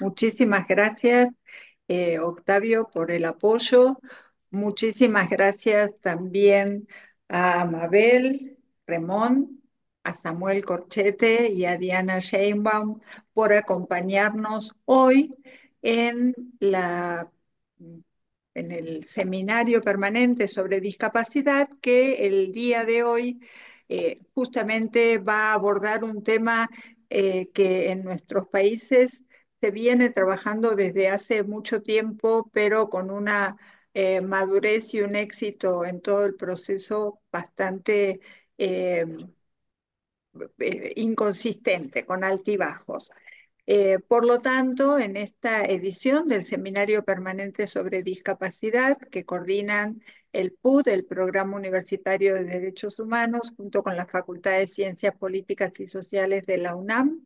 Muchísimas gracias, eh, Octavio, por el apoyo. Muchísimas gracias también a Mabel, Remón, a Samuel Corchete y a Diana Sheinbaum por acompañarnos hoy en la en el seminario permanente sobre discapacidad que el día de hoy eh, justamente va a abordar un tema eh, que en nuestros países se viene trabajando desde hace mucho tiempo, pero con una eh, madurez y un éxito en todo el proceso bastante eh, eh, inconsistente, con altibajos. por lo tanto, en esta edición del Seminario Permanente sobre Discapacidad que coordinan el PUD, el Programa Universitario de Derechos Humanos, junto con la Facultad de Ciencias Políticas y Sociales de la UNAM,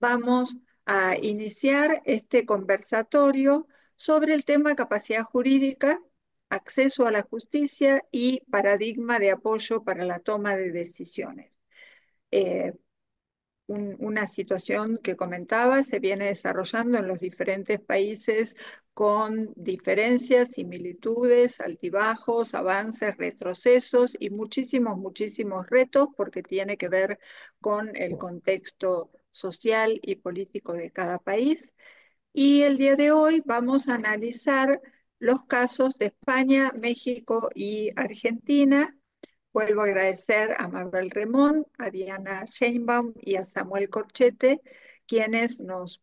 vamos a iniciar este conversatorio sobre el tema capacidad jurídica, acceso a la justicia y paradigma de apoyo para la toma de decisiones. Eh, una situación que comentaba se viene desarrollando en los diferentes países con diferencias, similitudes, altibajos, avances, retrocesos y muchísimos, muchísimos retos porque tiene que ver con el contexto social y político de cada país. Y el día de hoy vamos a analizar los casos de España, México y Argentina. Vuelvo a agradecer a Mabel Remón, a Diana Sheinbaum y a Samuel Corchete, quienes nos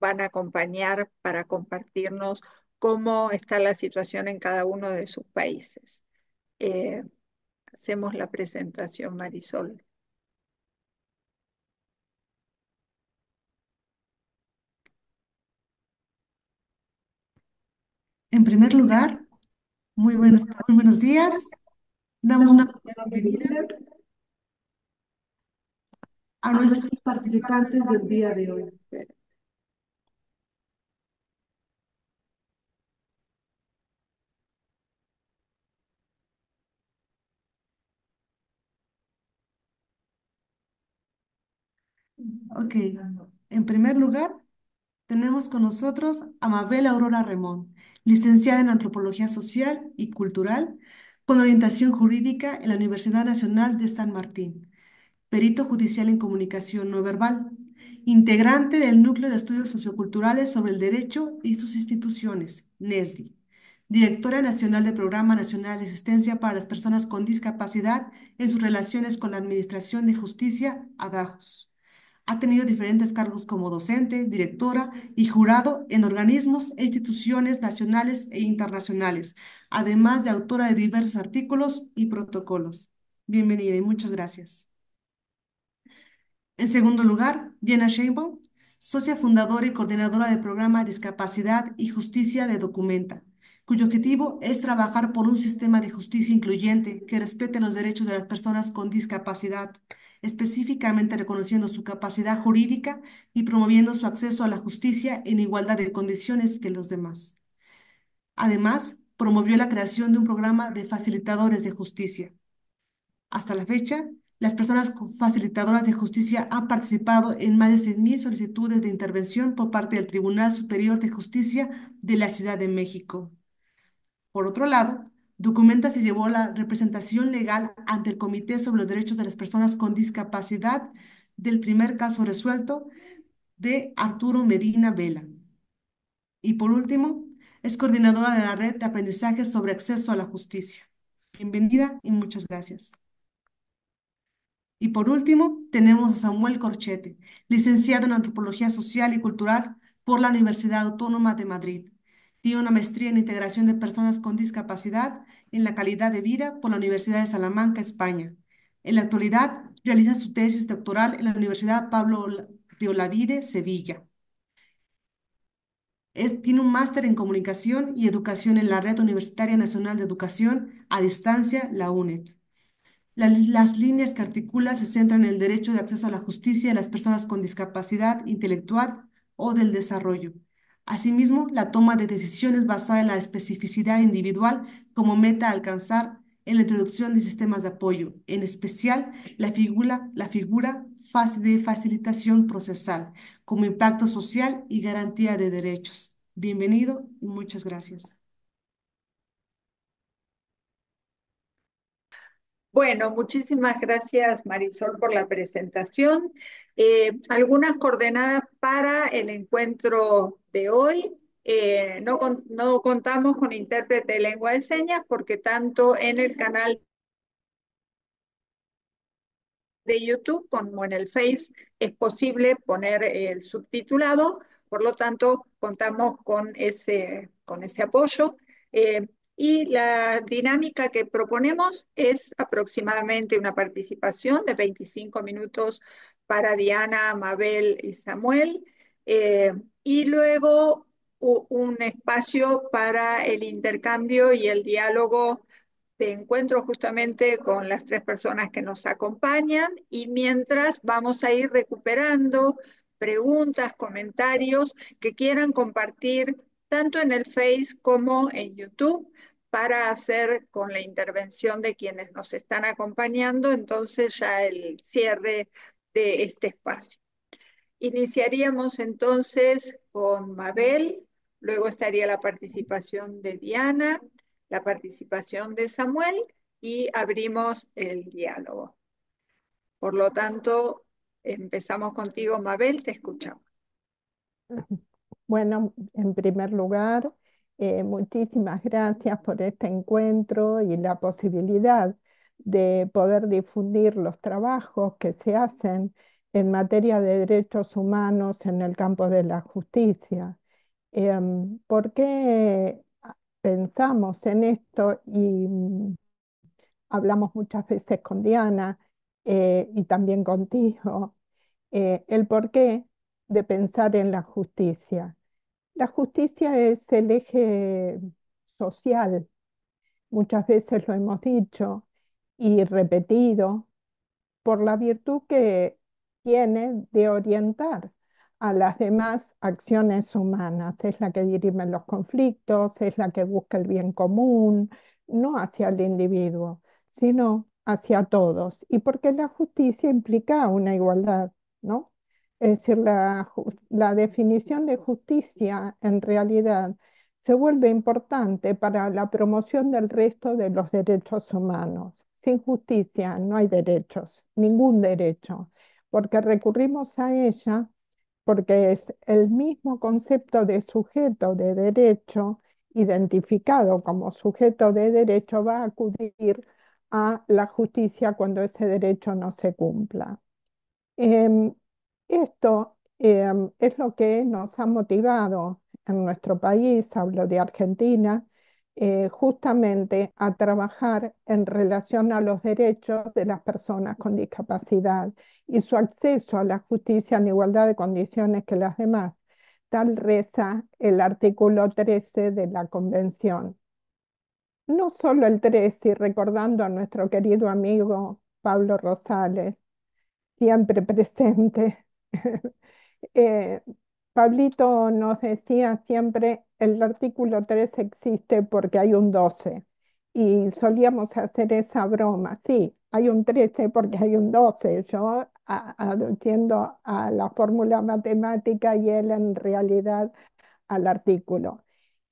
van a acompañar para compartirnos cómo está la situación en cada uno de sus países. Eh, hacemos la presentación, Marisol. En primer lugar, muy buenos, buenos días. Damos una bienvenida a nuestros participantes del día de hoy. Ok, en primer lugar, tenemos con nosotros a Mabel Aurora Remón licenciada en Antropología Social y Cultural, con orientación jurídica en la Universidad Nacional de San Martín, perito judicial en comunicación no verbal, integrante del Núcleo de Estudios Socioculturales sobre el Derecho y sus instituciones, NESDI, directora nacional del Programa Nacional de Asistencia para las Personas con Discapacidad en sus relaciones con la Administración de Justicia, ADAJOS. Ha tenido diferentes cargos como docente, directora y jurado en organismos e instituciones nacionales e internacionales, además de autora de diversos artículos y protocolos. Bienvenida y muchas gracias. En segundo lugar, Diana Sheinbaum, socia fundadora y coordinadora del programa Discapacidad y Justicia de Documenta, cuyo objetivo es trabajar por un sistema de justicia incluyente que respete los derechos de las personas con discapacidad específicamente reconociendo su capacidad jurídica y promoviendo su acceso a la justicia en igualdad de condiciones que los demás. Además, promovió la creación de un programa de facilitadores de justicia. Hasta la fecha, las personas facilitadoras de justicia han participado en más de 6.000 solicitudes de intervención por parte del Tribunal Superior de Justicia de la Ciudad de México. Por otro lado, Documenta se llevó la representación legal ante el Comité sobre los Derechos de las Personas con Discapacidad del primer caso resuelto de Arturo Medina Vela. Y por último, es coordinadora de la red de aprendizaje sobre acceso a la justicia. Bienvenida y muchas gracias. Y por último, tenemos a Samuel Corchete, licenciado en Antropología Social y Cultural por la Universidad Autónoma de Madrid, tiene una maestría en integración de personas con discapacidad en la calidad de vida por la Universidad de Salamanca, España. En la actualidad realiza su tesis doctoral en la Universidad Pablo de Olavide, Sevilla. tiene un máster en comunicación y educación en la Red Universitaria Nacional de Educación a Distancia, la UNED. las líneas que articula se centran en el derecho de acceso a la justicia de las personas con discapacidad intelectual o del desarrollo, Asimismo, la toma de decisiones basada en la especificidad individual como meta a alcanzar en la introducción de sistemas de apoyo, en especial la figura, la de facilitación procesal como impacto social y garantía de derechos. Bienvenido y muchas gracias. Bueno, muchísimas gracias Marisol por la presentación. Eh, algunas coordenadas para el encuentro de hoy. Eh, no, no contamos con intérprete de lengua de señas porque tanto en el canal de YouTube como en el Face es posible poner el subtitulado, por lo tanto contamos con ese, con ese apoyo. Eh, y la dinámica que proponemos es aproximadamente una participación de 25 minutos para Diana, Mabel y Samuel eh, y luego un espacio para el intercambio y el diálogo de encuentro justamente con las tres personas que nos acompañan y mientras vamos a ir recuperando preguntas, comentarios que quieran compartir tanto en el Face como en YouTube para hacer con la intervención de quienes nos están acompañando, entonces ya el cierre de este espacio. Iniciaríamos entonces con Mabel, luego estaría la participación de Diana, la participación de Samuel y abrimos el diálogo. Por lo tanto, empezamos contigo, Mabel, te escuchamos. Bueno, en primer lugar, eh, muchísimas gracias por este encuentro y la posibilidad de poder difundir los trabajos que se hacen en materia de derechos humanos en el campo de la justicia. Em, ¿Por qué pensamos en esto y mm, hablamos muchas veces con Diana eh, y también contigo? Eh, el porqué de pensar en la justicia. La justicia es el eje social, muchas veces lo hemos dicho y repetido, por la virtud que tiene de orientar a las demás acciones humanas. Es la que dirime los conflictos, es la que busca el bien común, no hacia el individuo, sino hacia todos. Y porque la justicia implica una igualdad, ¿no? Es decir, la, definición de justicia en realidad se vuelve importante para la promoción del resto de los derechos humanos. Sin justicia no hay derechos, ningún derecho, porque recurrimos a ella porque es el mismo concepto de sujeto de derecho identificado como sujeto de derecho va a acudir a la justicia cuando ese derecho no se cumpla. Em, esto em, es lo que nos ha motivado en nuestro país, hablo de Argentina, eh, justamente a trabajar en relación a los derechos de las personas con discapacidad y su acceso a la justicia en igualdad de condiciones que las demás. Tal reza el artículo 13 de la Convención. No solo el 13, recordando a nuestro querido amigo Pablo Rosales, siempre presente Eh, Pablito nos decía siempre, el artículo 3 existe porque hay un 12. Y solíamos hacer esa broma, sí, hay un 13 porque hay un 12. Yo aduciendo a la fórmula matemática y él en realidad al artículo.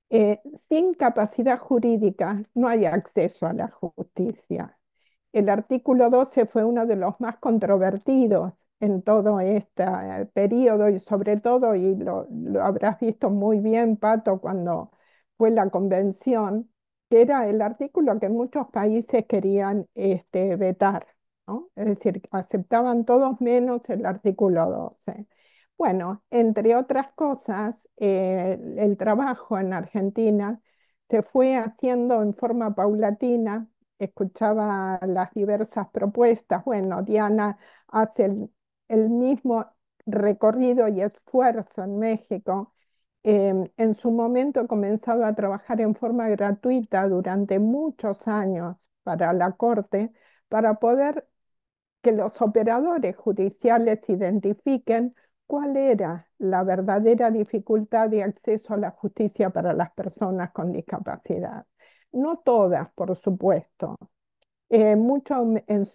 Eh, sin capacidad jurídica no hay acceso a la justicia. El artículo 12 fue uno de los más controvertidos en todo este eh, periodo y sobre todo, y lo, habrás visto muy bien, Pato, cuando fue la convención, que era el artículo que muchos países querían este, vetar, es decir, aceptaban todos menos el artículo 12. Bueno, entre otras cosas, el, el trabajo en Argentina se fue haciendo en forma paulatina, escuchaba las diversas propuestas, bueno, Diana hace el, el mismo recorrido y esfuerzo en México. Em, en su momento he comenzado a trabajar en forma gratuita durante muchos años para la Corte para poder que los operadores judiciales identifiquen cuál era la verdadera dificultad de acceso a la justicia para las personas con discapacidad. No todas, por supuesto, eh,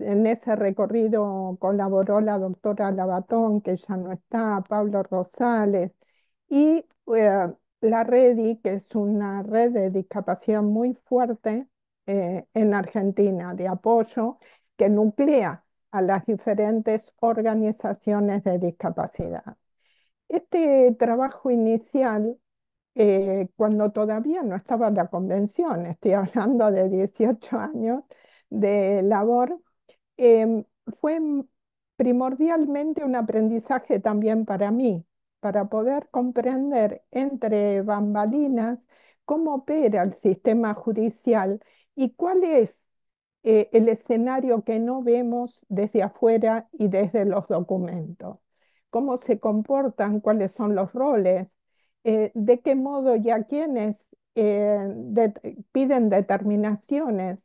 en, ese recorrido colaboró la doctora Labatón, que ya no está, Pablo Rosales, y eh, la REDI, que es una red de discapacidad muy fuerte eh, en Argentina, de apoyo que nuclea a las diferentes organizaciones de discapacidad. Este trabajo inicial eh, cuando todavía no estaba la convención, estoy hablando de 18 años, de labor, em, fue primordialmente un aprendizaje también para mí, para poder comprender entre bambalinas cómo opera el sistema judicial y cuál es eh, el escenario que no vemos desde afuera y desde los documentos, cómo se comportan, cuáles son los roles, eh, de qué modo y a quiénes eh, piden determinaciones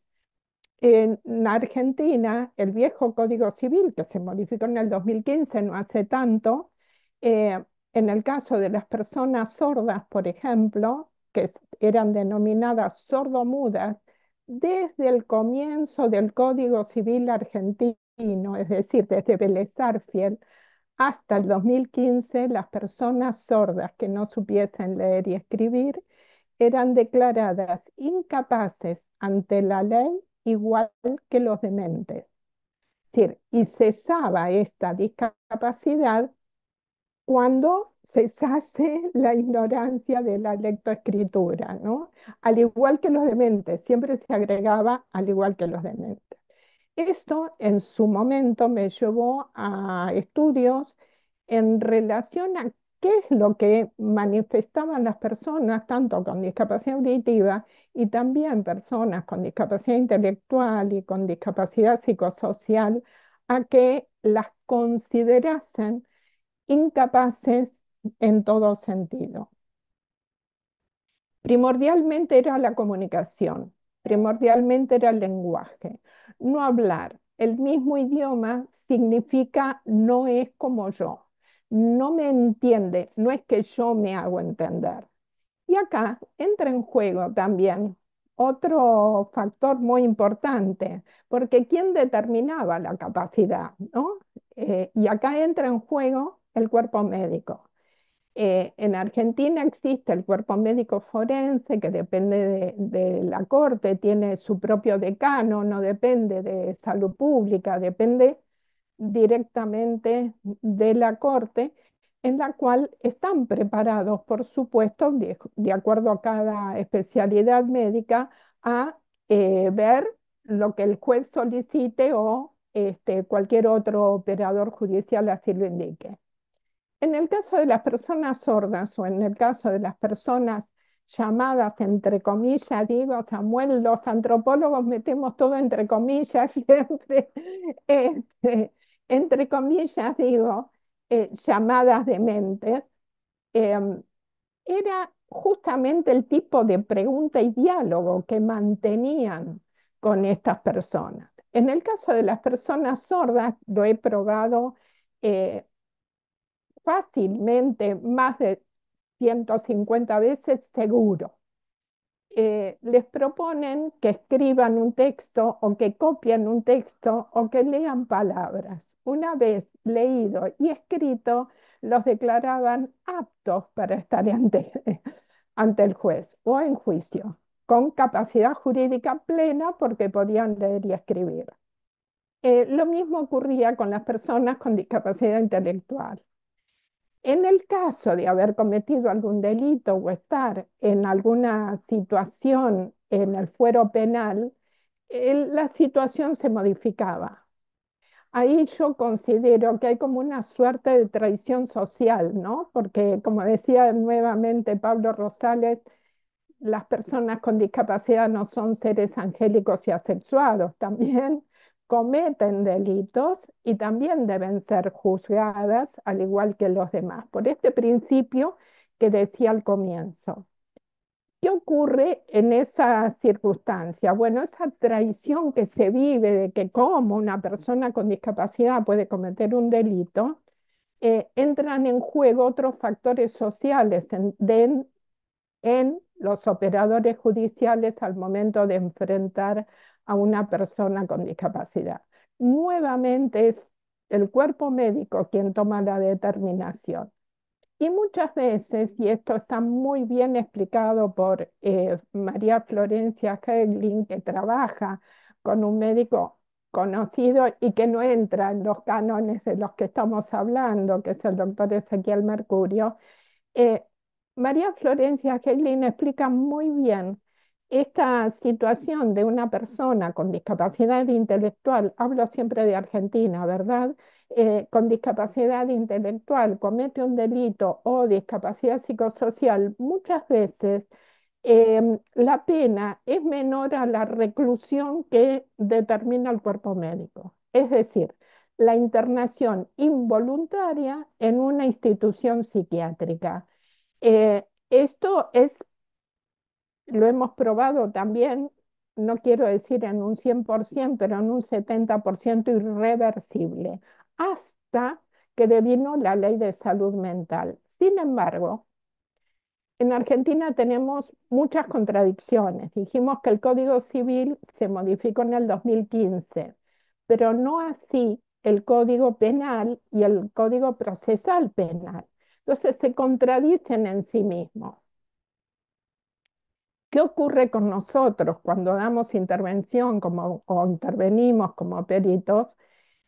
en Argentina, el viejo Código Civil, que se modificó en el 2015, no hace tanto, eh, en el caso de las personas sordas, por ejemplo, que eran denominadas sordomudas, desde el comienzo del Código Civil argentino, es decir, desde Belezarfiel hasta el 2015, las personas sordas que no supiesen leer y escribir eran declaradas incapaces ante la ley igual que los dementes. Es decir, y cesaba esta discapacidad cuando cesase la ignorancia de la lectoescritura, ¿no? Al igual que los dementes, siempre se agregaba al igual que los dementes. Esto en su momento me llevó a estudios en relación a qué es lo que manifestaban las personas, tanto con discapacidad auditiva y también personas con discapacidad intelectual y con discapacidad psicosocial, a que las considerasen incapaces en todo sentido. Primordialmente era la comunicación, primordialmente era el lenguaje, no hablar. El mismo idioma significa no es como yo, no me entiende, no es que yo me hago entender. Y acá entra en juego también otro factor muy importante, porque ¿quién determinaba la capacidad? ¿no? Eh, y acá entra en juego el cuerpo médico. Eh, en Argentina existe el cuerpo médico forense que depende de, la corte, tiene su propio decano, no depende de salud pública, depende directamente de la Corte, en la cual están preparados, por supuesto, de, acuerdo a cada especialidad médica, a eh, ver lo que el juez solicite o este, cualquier otro operador judicial así lo indique. En el caso de las personas sordas o en el caso de las personas llamadas, entre comillas, digo, Samuel, los antropólogos metemos todo entre comillas siempre, este, entre comillas digo, eh, llamadas de mente, em, era justamente el tipo de pregunta y diálogo que mantenían con estas personas. En el caso de las personas sordas, lo he probado eh, fácilmente más de 150 veces seguro. Eh, les proponen que escriban un texto o que copien un texto o que lean palabras una vez leído y escrito, los declaraban aptos para estar ante, el juez o en juicio, con capacidad jurídica plena porque podían leer y escribir. Eh, lo mismo ocurría con las personas con discapacidad intelectual. En el caso de haber cometido algún delito o estar en alguna situación en el fuero penal, la situación se modificaba ahí yo considero que hay como una suerte de traición social, ¿no? Porque como decía nuevamente Pablo Rosales, las personas con discapacidad no son seres angélicos y asexuados, también cometen delitos y también deben ser juzgadas al igual que los demás, por este principio que decía al comienzo. ¿Qué ocurre en esa circunstancia? Bueno, esa traición que se vive de que cómo una persona con discapacidad puede cometer un delito, eh, entran en juego otros factores sociales en los operadores judiciales al momento de enfrentar a una persona con discapacidad. Nuevamente es el cuerpo médico quien toma la determinación. Y muchas veces, y esto está muy bien explicado por eh, María Florencia Heglin, que trabaja con un médico conocido y que no entra en los cánones de los que estamos hablando, que es el doctor Ezequiel Mercurio, eh, María Florencia Heglin explica muy bien esta situación de una persona con discapacidad intelectual, hablo siempre de Argentina, ¿verdad? Eh, con discapacidad intelectual comete un delito o discapacidad psicosocial, muchas veces em, la pena es menor a la reclusión que determina el cuerpo médico. Es decir, la internación involuntaria en una institución psiquiátrica. Eh, esto es, lo hemos probado también, no quiero decir en un 100%, pero en un 70% irreversible hasta que devino la ley de salud mental. Sin embargo, en Argentina tenemos muchas contradicciones. Dijimos que el Código Civil se modificó en el 2015, pero no así el Código Penal y el Código Procesal Penal. Entonces se contradicen en sí mismos. ¿Qué ocurre con nosotros cuando damos intervención como, o intervenimos como peritos?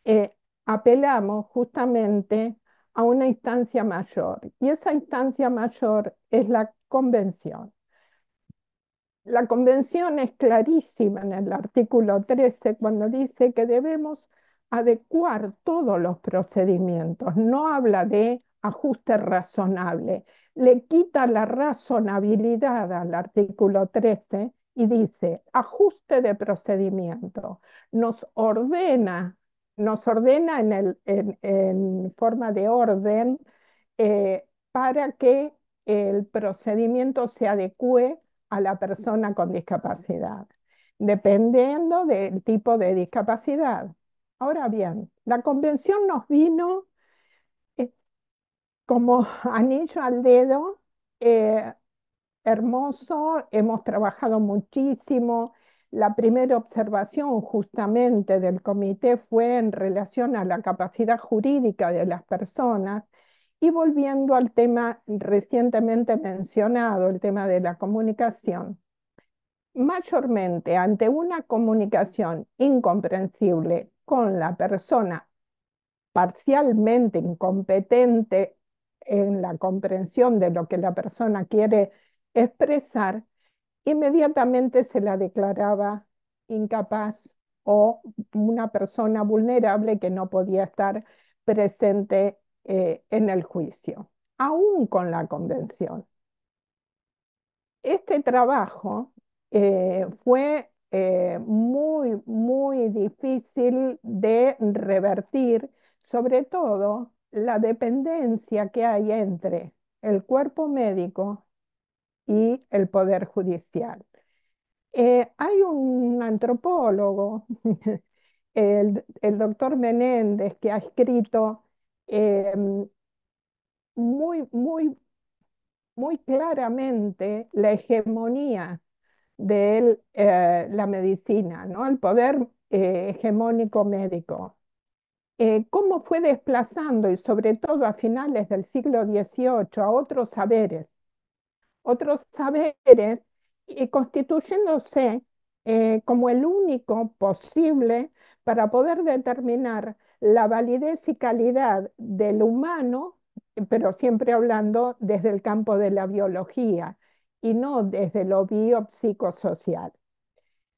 Eh, apelamos justamente a una instancia mayor y esa instancia mayor es la convención. La convención es clarísima en el artículo 13 cuando dice que debemos adecuar todos los procedimientos, no habla de ajuste razonable, le quita la razonabilidad al artículo 13 y dice ajuste de procedimiento, nos ordena nos ordena en, forma de orden eh, para que el procedimiento se adecue a la persona con discapacidad, dependiendo del tipo de discapacidad. Ahora bien, la convención nos vino eh, como anillo al dedo, eh, hermoso, hemos trabajado muchísimo, la primera observación justamente del comité fue en relación a la capacidad jurídica de las personas y volviendo al tema recientemente mencionado, el tema de la comunicación. Mayormente ante una comunicación incomprensible con la persona parcialmente incompetente en la comprensión de lo que la persona quiere expresar, inmediatamente se la declaraba incapaz o una persona vulnerable que no podía estar presente eh, en el juicio, aún con la convención. Este trabajo eh, fue eh, muy, muy difícil de revertir, sobre todo la dependencia que hay entre el cuerpo médico y el Poder Judicial. Eh, hay un antropólogo, el, doctor Menéndez, que ha escrito em, muy, muy, muy claramente la hegemonía de eh, la medicina, ¿no? el poder eh, hegemónico médico. cómo fue desplazando, y sobre todo a finales del siglo XVIII, a otros saberes, otros saberes, y constituyéndose eh, como el único posible para poder determinar la validez y calidad del humano, pero siempre hablando desde el campo de la biología y no desde lo biopsicosocial.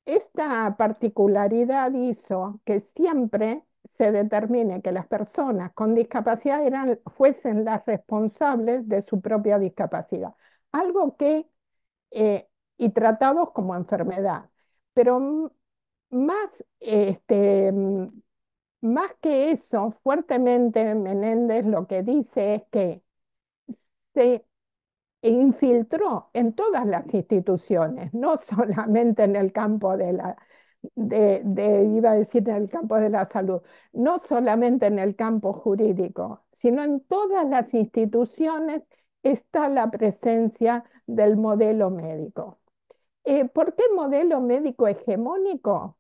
Esta particularidad hizo que siempre se determine que las personas con discapacidad eran, fuesen las responsables de su propia discapacidad algo que, eh, y tratados como enfermedad. Pero más, este, más que eso, fuertemente Menéndez lo que dice es que se infiltró en todas las instituciones, no solamente en el campo de la, iba a decir en el campo de la salud, no solamente en el campo jurídico, sino en todas las instituciones está la presencia del modelo médico. Eh, ¿Por qué modelo médico hegemónico?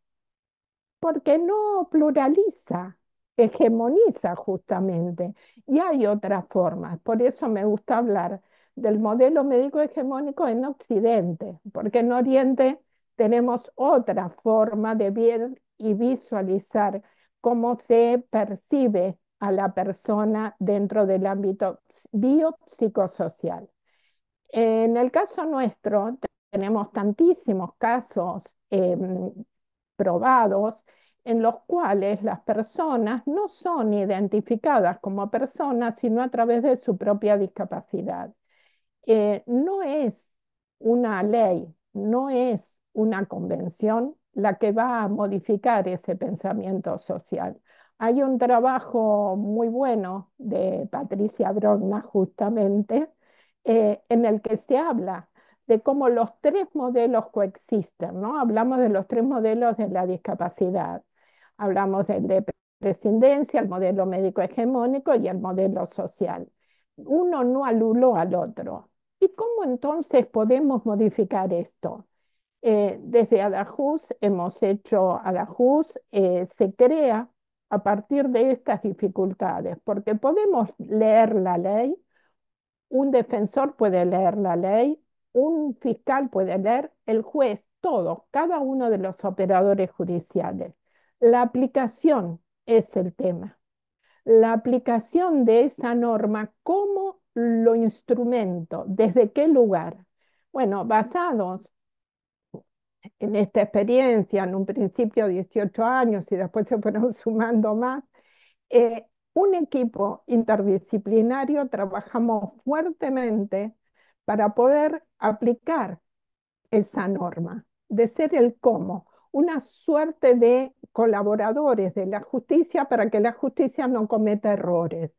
Porque no pluraliza, hegemoniza justamente. Y hay otras formas. Por eso me gusta hablar del modelo médico hegemónico en Occidente, porque en Oriente tenemos otra forma de ver y visualizar cómo se percibe la persona dentro del ámbito biopsicosocial. En el caso nuestro tenemos tantísimos casos em, probados en los cuales las personas no son identificadas como personas, sino a través de su propia discapacidad. Eh, no es una ley, no es una convención la que va a modificar ese pensamiento social, hay un trabajo muy bueno de Patricia Drogna justamente eh, en el que se habla de cómo los tres modelos coexisten, ¿no? Hablamos de los tres modelos de la discapacidad. Hablamos del de prescindencia, el modelo médico hegemónico y el modelo social. Uno no aluló al otro. ¿Y cómo entonces podemos modificar esto? Eh, desde Adajus hemos hecho Adajus, eh, se crea a partir de estas dificultades, porque podemos leer la ley, un defensor puede leer la ley, un fiscal puede leer, el juez, todos, cada uno de los operadores judiciales. La aplicación es el tema. La aplicación de esa norma, ¿cómo lo instrumento? ¿Desde qué lugar? Bueno, basados en esta experiencia, en un principio 18 años y después se fueron sumando más, eh, un equipo interdisciplinario trabajamos fuertemente para poder aplicar esa norma, de ser el cómo, una suerte de colaboradores de la justicia para que la justicia no cometa errores,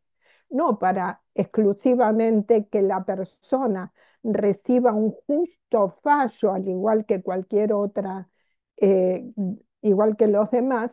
no para exclusivamente que la persona reciba un justo fallo, al igual que cualquier otra, eh, igual que los demás,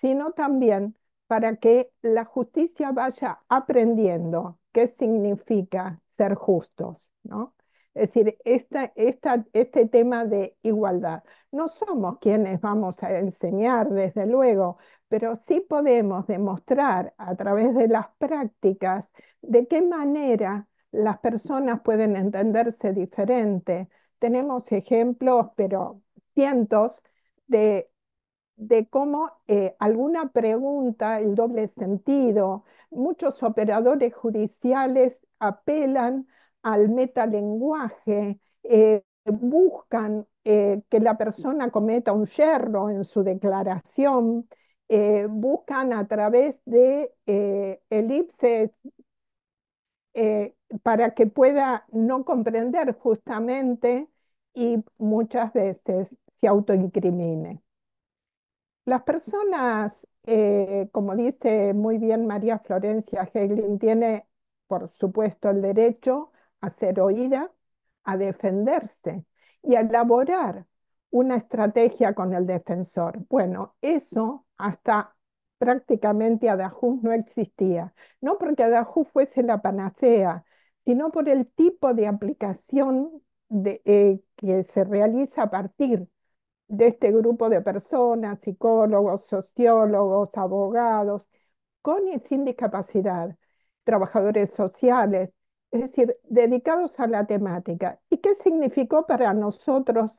sino también para que la justicia vaya aprendiendo qué significa ser justos, ¿no? Es decir, este tema de igualdad. No somos quienes vamos a enseñar, desde luego, pero sí podemos demostrar a través de las prácticas de qué manera las personas pueden entenderse diferente. Tenemos ejemplos, pero cientos, de, cómo eh, alguna pregunta, el doble sentido, muchos operadores judiciales apelan al metalenguaje, eh, buscan eh, que la persona cometa un yerro en su declaración, buscan a través de elipses eh, para que pueda no comprender justamente y muchas veces se autoincrimine. Las personas, eh, como dice muy bien María Florencia Heglin, tiene, por supuesto, el derecho a ser oída, a defenderse y a elaborar una estrategia con el defensor. Bueno, eso hasta prácticamente Adahu no existía. No porque Adahu fuese la panacea, sino por el tipo de aplicación eh, que se realiza a partir de este grupo de personas, psicólogos, sociólogos, abogados, con y sin discapacidad, trabajadores sociales, es decir, dedicados a la temática. ¿Y qué significó para nosotros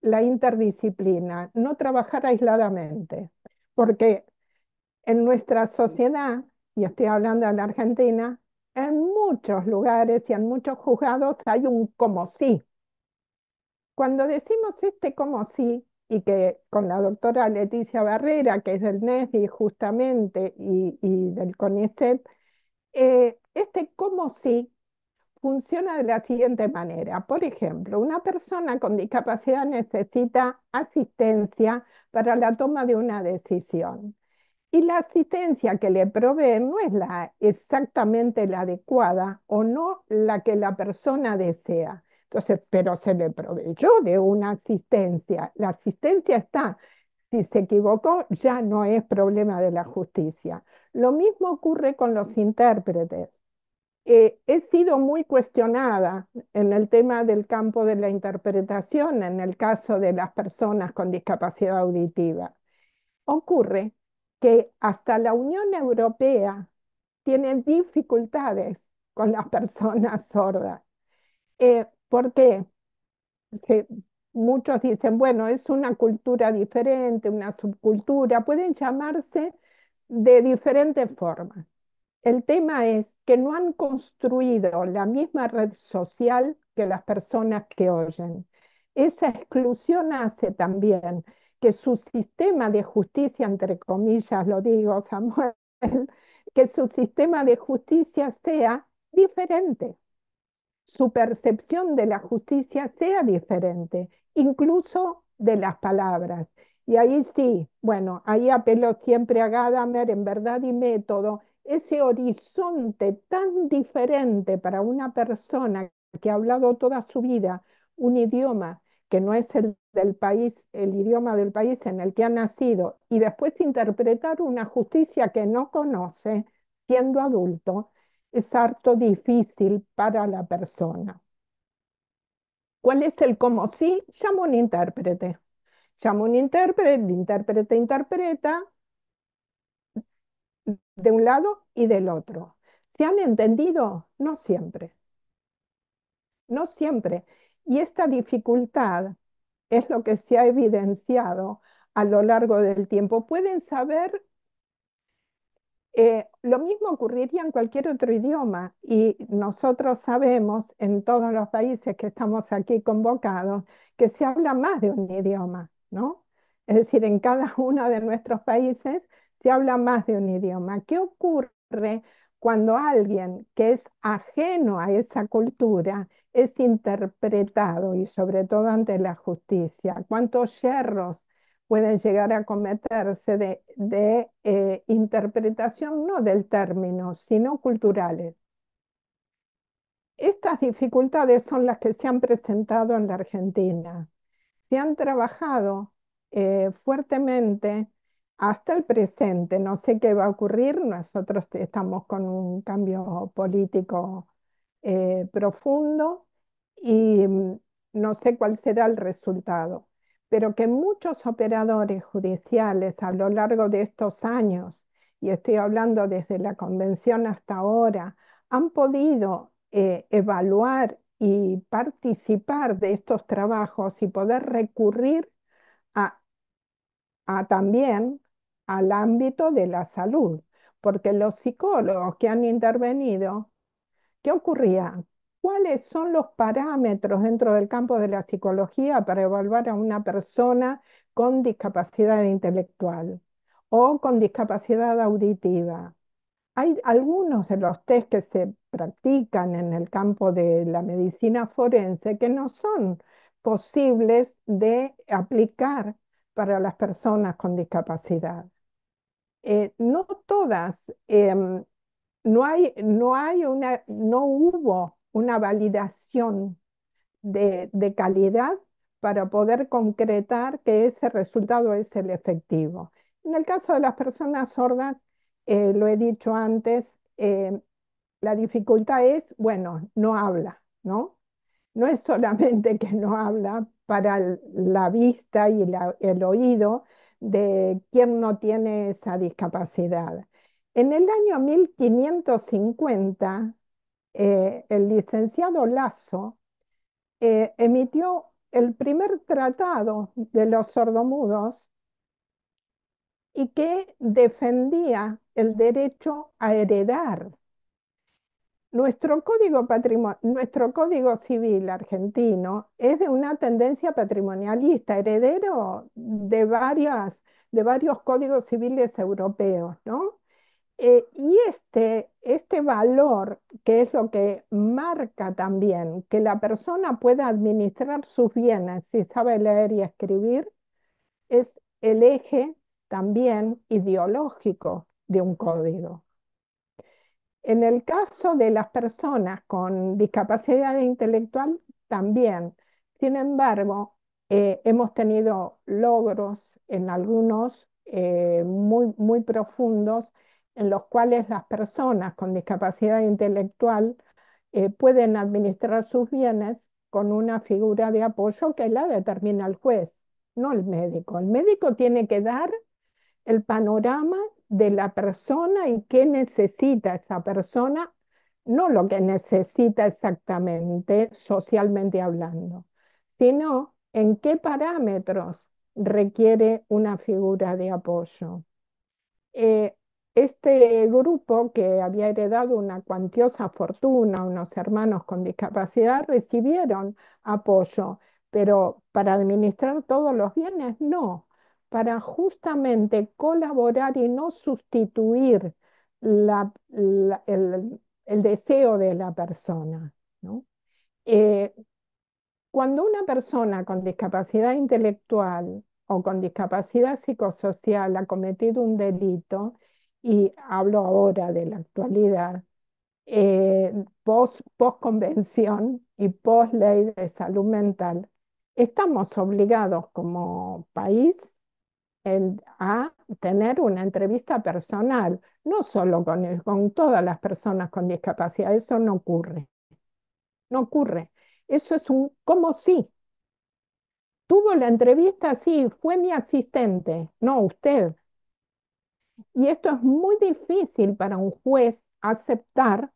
la interdisciplina? No trabajar aisladamente, porque en nuestra sociedad, y estoy hablando de la Argentina, en muchos lugares y en muchos juzgados hay un como sí. Cuando decimos este como sí, y que con la doctora Leticia Barrera, que es del NESDI justamente y, del CONICET, eh, este como sí funciona de la siguiente manera. Por ejemplo, una persona con discapacidad necesita asistencia para la toma de una decisión y la asistencia que le proveen no es la exactamente la adecuada o no la que la persona desea. Entonces, pero se le proveyó de una asistencia. La asistencia está, si se equivocó, ya no es problema de la justicia. Lo mismo ocurre con los intérpretes. Eh, he sido muy cuestionada en el tema del campo de la interpretación, en el caso de las personas con discapacidad auditiva. Ocurre que hasta la Unión Europea tiene dificultades con las personas sordas. Eh, ¿Por qué? Porque muchos dicen, bueno, es una cultura diferente, una subcultura, pueden llamarse de diferentes formas. El tema es que no han construido la misma red social que las personas que oyen. Esa exclusión hace también que su sistema de justicia, entre comillas lo digo Samuel, que su sistema de justicia sea diferente, su percepción de la justicia sea diferente, incluso de las palabras. Y ahí sí, bueno, ahí apelo siempre a Gadamer en verdad y método, ese horizonte tan diferente para una persona que ha hablado toda su vida un idioma que no es el del país, el idioma del país en el que ha nacido y después interpretar una justicia que no conoce siendo adulto es harto difícil para la persona. ¿Cuál es el como sí? Si? un intérprete. llamo un intérprete, el intérprete interpreta de un lado y del otro. ¿Se han entendido? No siempre. No siempre. Y esta dificultad es lo que se ha evidenciado a lo largo del tiempo. Pueden saber, eh, lo mismo ocurriría en cualquier otro idioma y nosotros sabemos en todos los países que estamos aquí convocados que se habla más de un idioma, ¿no? Es decir, en cada uno de nuestros países se habla más de un idioma. ¿Qué ocurre cuando alguien que es ajeno a esa cultura es interpretado y sobre todo ante la justicia. ¿Cuántos yerros pueden llegar a cometerse de, eh, interpretación, no del término, sino culturales? Estas dificultades son las que se han presentado en la Argentina. Se han trabajado eh, fuertemente hasta el presente. No sé qué va a ocurrir, nosotros estamos con un cambio político eh, profundo y mm, no sé cuál será el resultado, pero que muchos operadores judiciales a lo largo de estos años, y estoy hablando desde la convención hasta ahora, han podido eh, evaluar y participar de estos trabajos y poder recurrir a también al ámbito de la salud, porque los psicólogos que han intervenido ¿Qué ocurría? ¿Cuáles son los parámetros dentro del campo de la psicología para evaluar a una persona con discapacidad intelectual o con discapacidad auditiva? Hay algunos de los test que se practican en el campo de la medicina forense que no son posibles de aplicar para las personas con discapacidad. Eh, no todas em, no hubo una validación de, calidad para poder concretar que ese resultado es el efectivo. En el caso de las personas sordas, eh, lo he dicho antes, eh, la dificultad es, bueno, no habla, ¿no? No es solamente que no habla para la vista y el oído de quien no tiene esa discapacidad, en el año 1550, eh, el licenciado Lazo eh, emitió el primer tratado de los sordomudos y que defendía el derecho a heredar. Nuestro código, nuestro código civil argentino es de una tendencia patrimonialista, heredero de, varias, de varios códigos civiles europeos, ¿no? Eh, y este, este, valor, que es lo que marca también que la persona pueda administrar sus bienes si sabe leer y escribir, es el eje también ideológico de un código. En el caso de las personas con discapacidad intelectual, también. Sin embargo, eh, hemos tenido logros en algunos eh, muy, muy profundos en los cuales las personas con discapacidad intelectual eh, pueden administrar sus bienes con una figura de apoyo que la determina el juez, no el médico. El médico tiene que dar el panorama de la persona y qué necesita esa persona, no lo que necesita exactamente socialmente hablando, sino en qué parámetros requiere una figura de apoyo. Eh, este grupo, que había heredado una cuantiosa fortuna, unos hermanos con discapacidad, recibieron apoyo, pero para administrar todos los bienes, no, para justamente colaborar y no sustituir el, deseo de la persona. Eh, cuando una persona con discapacidad intelectual o con discapacidad psicosocial ha cometido un delito, y hablo ahora de la actualidad, eh, post, convención y post ley de salud mental, estamos obligados como país a tener una entrevista personal, no solo con, con todas las personas con discapacidad, eso no ocurre. No ocurre. Eso es un como si. Tuvo la entrevista, sí, fue mi asistente, no usted. Y esto es muy difícil para un juez aceptar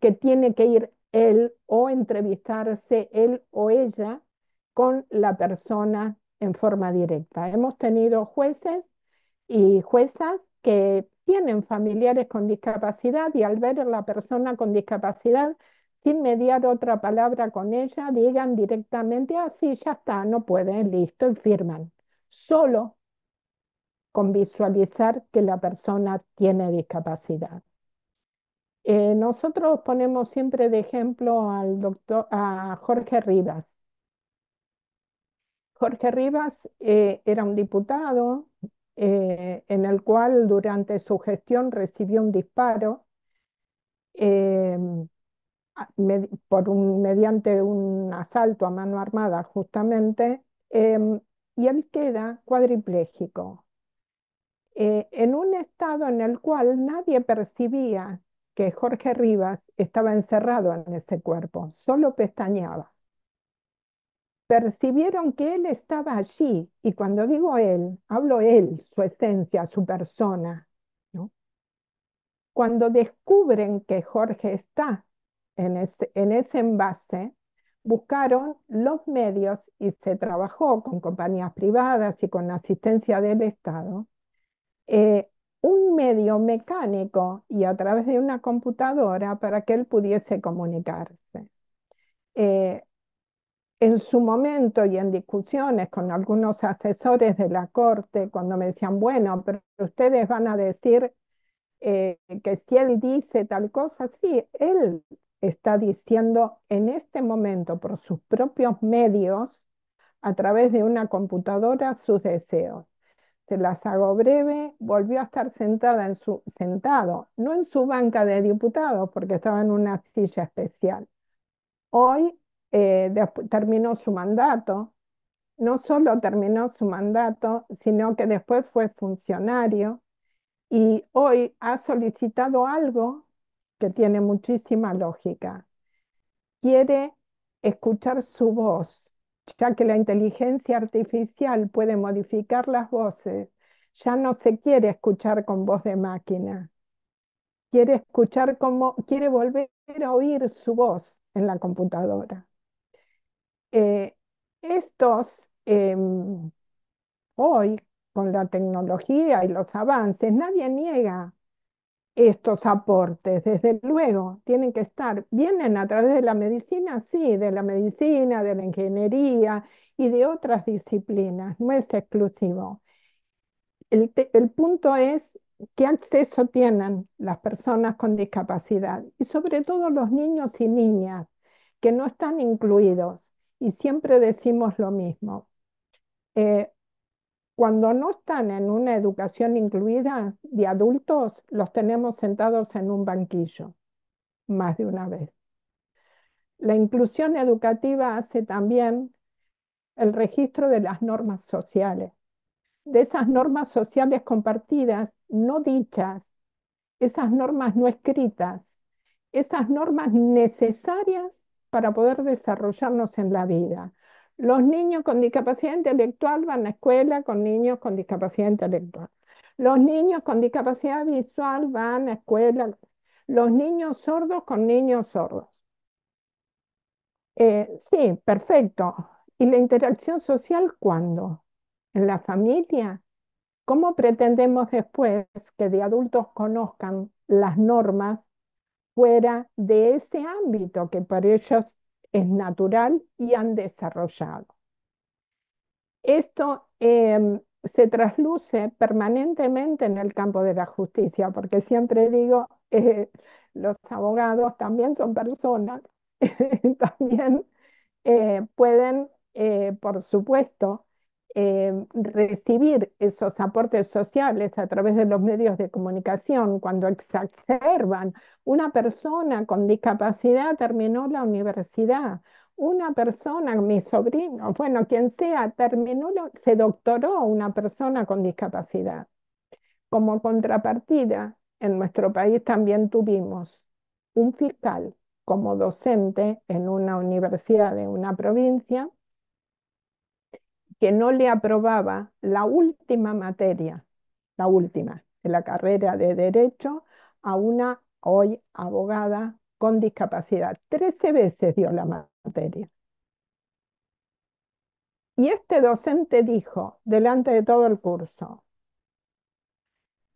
que tiene que ir él o entrevistarse él o ella con la persona en forma directa. Hemos tenido jueces y juezas que tienen familiares con discapacidad y al ver a la persona con discapacidad, sin mediar otra palabra con ella, digan directamente, así ah, ya está, no pueden, listo, y firman. Solo con visualizar que la persona tiene discapacidad. Eh, nosotros ponemos siempre de ejemplo al doctor, a Jorge Rivas. Jorge Rivas eh, era un diputado eh, en el cual durante su gestión recibió un disparo por mediante un asalto a mano armada justamente y él queda cuadripléjico. Eh, en un estado en el cual nadie percibía que Jorge Rivas estaba encerrado en ese cuerpo, solo pestañeaba. Percibieron que él estaba allí, y cuando digo él, hablo él, su esencia, su persona. Cuando descubren que Jorge está en ese, en ese envase, buscaron los medios y se trabajó con compañías privadas y con asistencia del Estado eh, un medio mecánico y a través de una computadora para que él pudiese comunicarse. Eh, en su momento y en discusiones con algunos asesores de la corte, cuando me decían, bueno, pero ustedes van a decir eh, que si él dice tal cosa, sí, él está diciendo en este momento por sus propios medios, a través de una computadora, sus deseos se las hago breve, volvió a estar sentada en su, sentado, no en su banca de diputados, porque estaba en una silla especial. Hoy eh, terminó su mandato, no solo terminó su mandato, sino que después fue funcionario y hoy ha solicitado algo que tiene muchísima lógica. Quiere escuchar su voz ya que la inteligencia artificial puede modificar las voces, ya no se quiere escuchar con voz de máquina. Quiere escuchar como, quiere volver a oír su voz en la computadora. Eh, estos, em, hoy, con la tecnología y los avances, nadie niega estos aportes, desde luego, tienen que estar, vienen a través de la medicina, sí, de la medicina, de la ingeniería y de otras disciplinas, no es exclusivo. El, punto es qué acceso tienen las personas con discapacidad y sobre todo los niños y niñas que no están incluidos y siempre decimos lo mismo. Eh, cuando no están en una educación incluida de adultos, los tenemos sentados en un banquillo más de una vez. La inclusión educativa hace también el registro de las normas sociales, de esas normas sociales compartidas, no dichas, esas normas no escritas, esas normas necesarias para poder desarrollarnos en la vida. Los niños con discapacidad intelectual van a escuela con niños con discapacidad intelectual. Los niños con discapacidad visual van a escuela. Los niños sordos con niños sordos. Eh, sí, perfecto. ¿Y la interacción social cuándo? ¿En la familia? ¿Cómo pretendemos después que de adultos conozcan las normas fuera de ese ámbito que para ellos es natural y han desarrollado. Esto em, se trasluce permanentemente en el campo de la justicia, porque siempre digo, eh, los abogados también son personas, también eh, pueden, eh, por supuesto, Em, recibir esos aportes sociales a través de los medios de comunicación, cuando exacerban, una persona con discapacidad terminó la universidad, una persona, mi sobrino, bueno, quien sea, terminó, se doctoró una persona con discapacidad. Como contrapartida, en nuestro país también tuvimos un fiscal como docente en una universidad de una provincia que no le aprobaba la última materia, la última de la carrera de Derecho, a una hoy abogada con discapacidad. Trece veces dio la materia. Y este docente dijo, delante de todo el curso,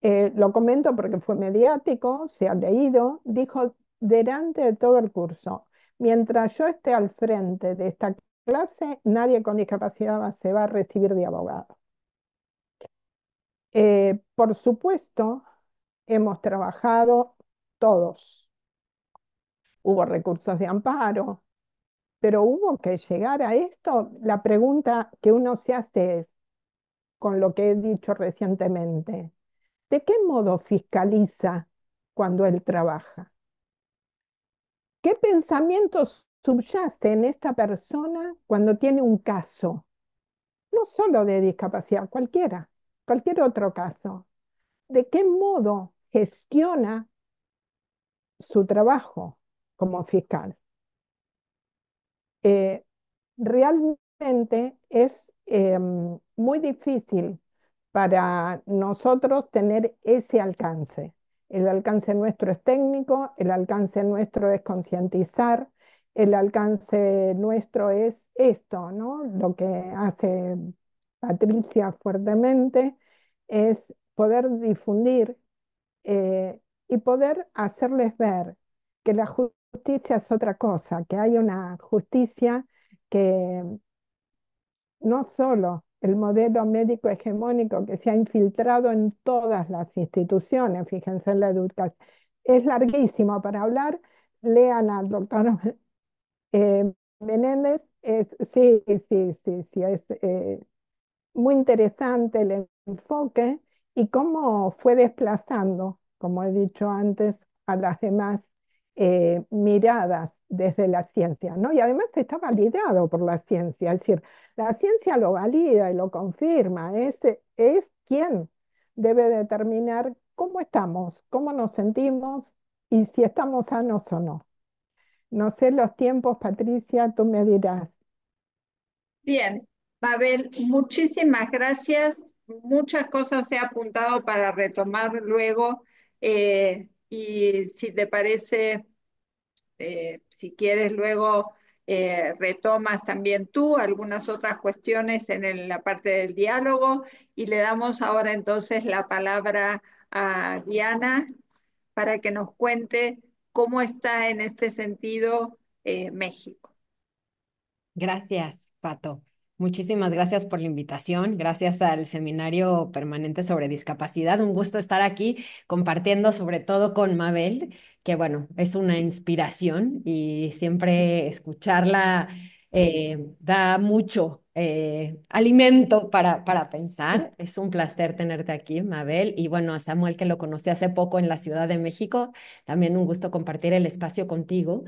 eh, lo comento porque fue mediático, se ha leído, dijo delante de todo el curso, mientras yo esté al frente de esta clase, nadie con discapacidad se va a recibir de abogado. Eh, por supuesto, hemos trabajado todos. Hubo recursos de amparo, pero hubo que llegar a esto. La pregunta que uno se hace es, con lo que he dicho recientemente, ¿de qué modo fiscaliza cuando él trabaja? ¿Qué pensamientos subyace en esta persona cuando tiene un caso, no solo de discapacidad, cualquiera, cualquier otro caso. ¿De qué modo gestiona su trabajo como fiscal? Eh, realmente es eh, muy difícil para nosotros tener ese alcance. El alcance nuestro es técnico, el alcance nuestro es concientizar, el alcance nuestro es esto, ¿no? Lo que hace Patricia fuertemente es poder difundir eh, y poder hacerles ver que la justicia es otra cosa, que hay una justicia que no solo el modelo médico hegemónico que se ha infiltrado en todas las instituciones, fíjense en la educación, es larguísimo para hablar, lean al doctor eh, Menéndez, es, sí, sí, sí, sí, es eh, muy interesante el enfoque y cómo fue desplazando, como he dicho antes, a las demás eh, miradas desde la ciencia, ¿no? Y además está validado por la ciencia, es decir, la ciencia lo valida y lo confirma, es quien debe determinar cómo estamos, cómo nos sentimos y si estamos sanos o no. No sé los tiempos, Patricia, tú me dirás. Bien, Mabel, muchísimas gracias. Muchas cosas he apuntado para retomar luego. Eh, y si te parece, eh, si quieres luego eh, retomas también tú algunas otras cuestiones en la parte del diálogo y le damos ahora entonces la palabra a Diana para que nos cuente cómo está en este sentido eh, México. Gracias, Pato. Muchísimas gracias por la invitación, gracias al Seminario Permanente sobre Discapacidad. Un gusto estar aquí compartiendo sobre todo con Mabel, que bueno, es una inspiración y siempre escucharla eh, da mucho eh, alimento para, para pensar. Es un placer tenerte aquí, Mabel. Y bueno, a Samuel, que lo conocí hace poco en la Ciudad de México, también un gusto compartir el espacio contigo.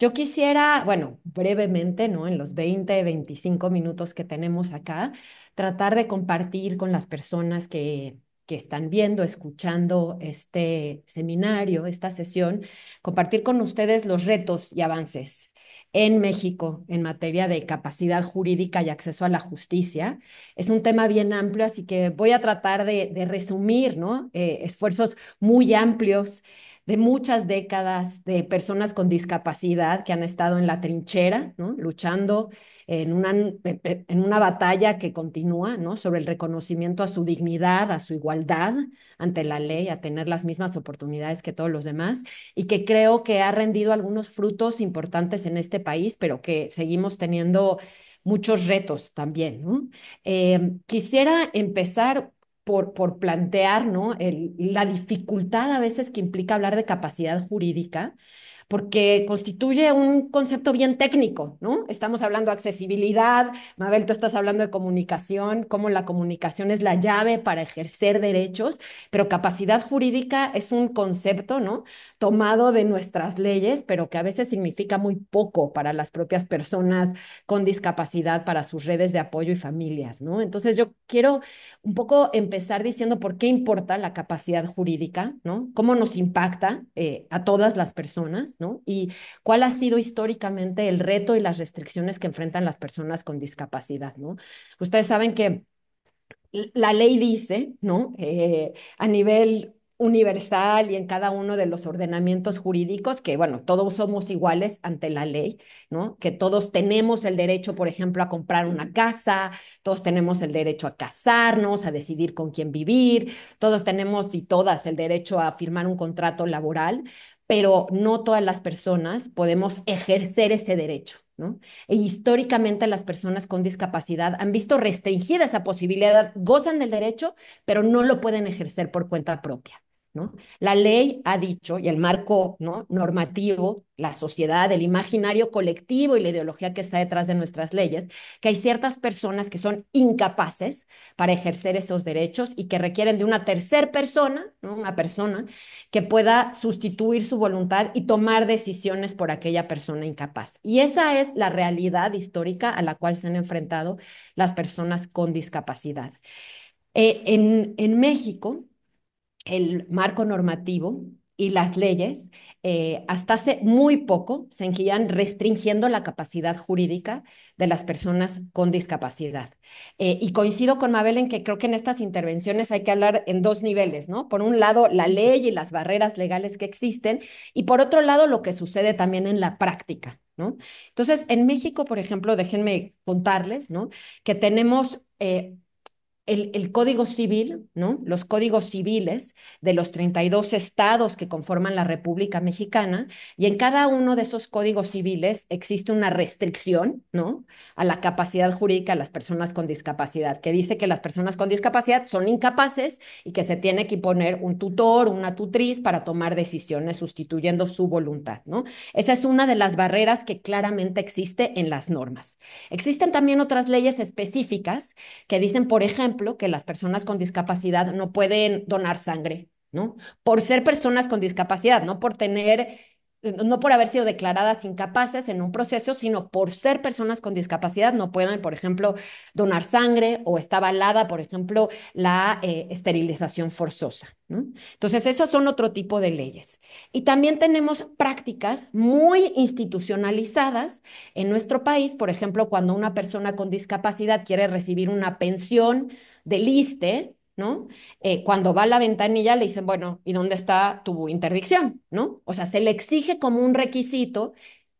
Yo quisiera, bueno, brevemente, ¿no? En los 20, 25 minutos que tenemos acá, tratar de compartir con las personas que que están viendo, escuchando este seminario, esta sesión, compartir con ustedes los retos y avances en México en materia de capacidad jurídica y acceso a la justicia. Es un tema bien amplio, así que voy a tratar de, resumir ¿no? Eh, esfuerzos muy amplios de muchas décadas de personas con discapacidad que han estado en la trinchera, luchando en una, en una batalla que continúa sobre el reconocimiento a su dignidad, a su igualdad ante la ley, a tener las mismas oportunidades que todos los demás, y que creo que ha rendido algunos frutos importantes en este país, pero que seguimos teniendo muchos retos también. Eh, quisiera empezar por, plantear ¿no? la dificultad a veces que implica hablar de capacidad jurídica porque constituye un concepto bien técnico, ¿no? Estamos hablando de accesibilidad, Mabel, tú estás hablando de comunicación, cómo la comunicación es la llave para ejercer derechos, pero capacidad jurídica es un concepto, ¿no? Tomado de nuestras leyes, pero que a veces significa muy poco para las propias personas con discapacidad, para sus redes de apoyo y familias, ¿no? Entonces yo quiero un poco empezar diciendo por qué importa la capacidad jurídica, ¿no? ¿Cómo nos impacta eh, a todas las personas? Y cuál ha sido históricamente el reto y las restricciones que enfrentan las personas con discapacidad, ¿no? Ustedes saben que la ley dice, ¿no? Eh, a nivel universal y en cada uno de los ordenamientos jurídicos, que bueno, todos somos iguales ante la ley, ¿no? Que todos tenemos el derecho, por ejemplo, a comprar una casa, todos tenemos el derecho a casarnos, a decidir con quién vivir, todos tenemos y todas el derecho a firmar un contrato laboral, pero no todas las personas podemos ejercer ese derecho. ¿no? E históricamente las personas con discapacidad han visto restringida esa posibilidad, gozan del derecho, pero no lo pueden ejercer por cuenta propia. La ley ha dicho, y el marco normativo, la sociedad, el imaginario colectivo y la ideología que está detrás de nuestras leyes, que hay ciertas personas que son incapaces para ejercer esos derechos y que requieren de una tercera persona, una persona que pueda sustituir su voluntad y tomar decisiones por aquella persona incapaz. Y esa es la realidad histórica a la cual se han enfrentado las personas con discapacidad. Eh, en México, el marco normativo y las leyes, eh, hasta hace muy poco se restringiendo la capacidad jurídica de las personas con discapacidad. Eh, y coincido con Mabel en que creo que en estas intervenciones hay que hablar en dos niveles, ¿no? Por un lado, la ley y las barreras legales que existen, y por otro lado, lo que sucede también en la práctica. ¿No? Entonces, en México, por ejemplo, déjenme contarles ¿no? que tenemos eh, el, Código Civil, ¿no? los códigos civiles de los 32 estados que conforman la República Mexicana, y en cada uno de esos códigos civiles existe una restricción ¿no? a la capacidad jurídica de las personas con discapacidad, que dice que las personas con discapacidad son incapaces y que se tiene que imponer un tutor, una tutriz para tomar decisiones sustituyendo su voluntad. ¿no? Esa es una de las barreras que claramente existe en las normas. Existen también otras leyes específicas que dicen, por ejemplo, ejemplo, que las personas con discapacidad no pueden donar sangre, ¿no? Por ser personas con discapacidad, no por tener no por haber sido declaradas incapaces en un proceso, sino por ser personas con discapacidad, no pueden, por ejemplo, donar sangre o está avalada, por ejemplo, la eh, esterilización forzosa. Entonces, esas son otro tipo de leyes. Y también tenemos prácticas muy institucionalizadas en nuestro país, por ejemplo, cuando una persona con discapacidad quiere recibir una pensión del ISTE, eh, cuando va a la ventanilla le dicen, bueno, ¿y dónde está tu interdicción? ¿No? O sea, se le exige como un requisito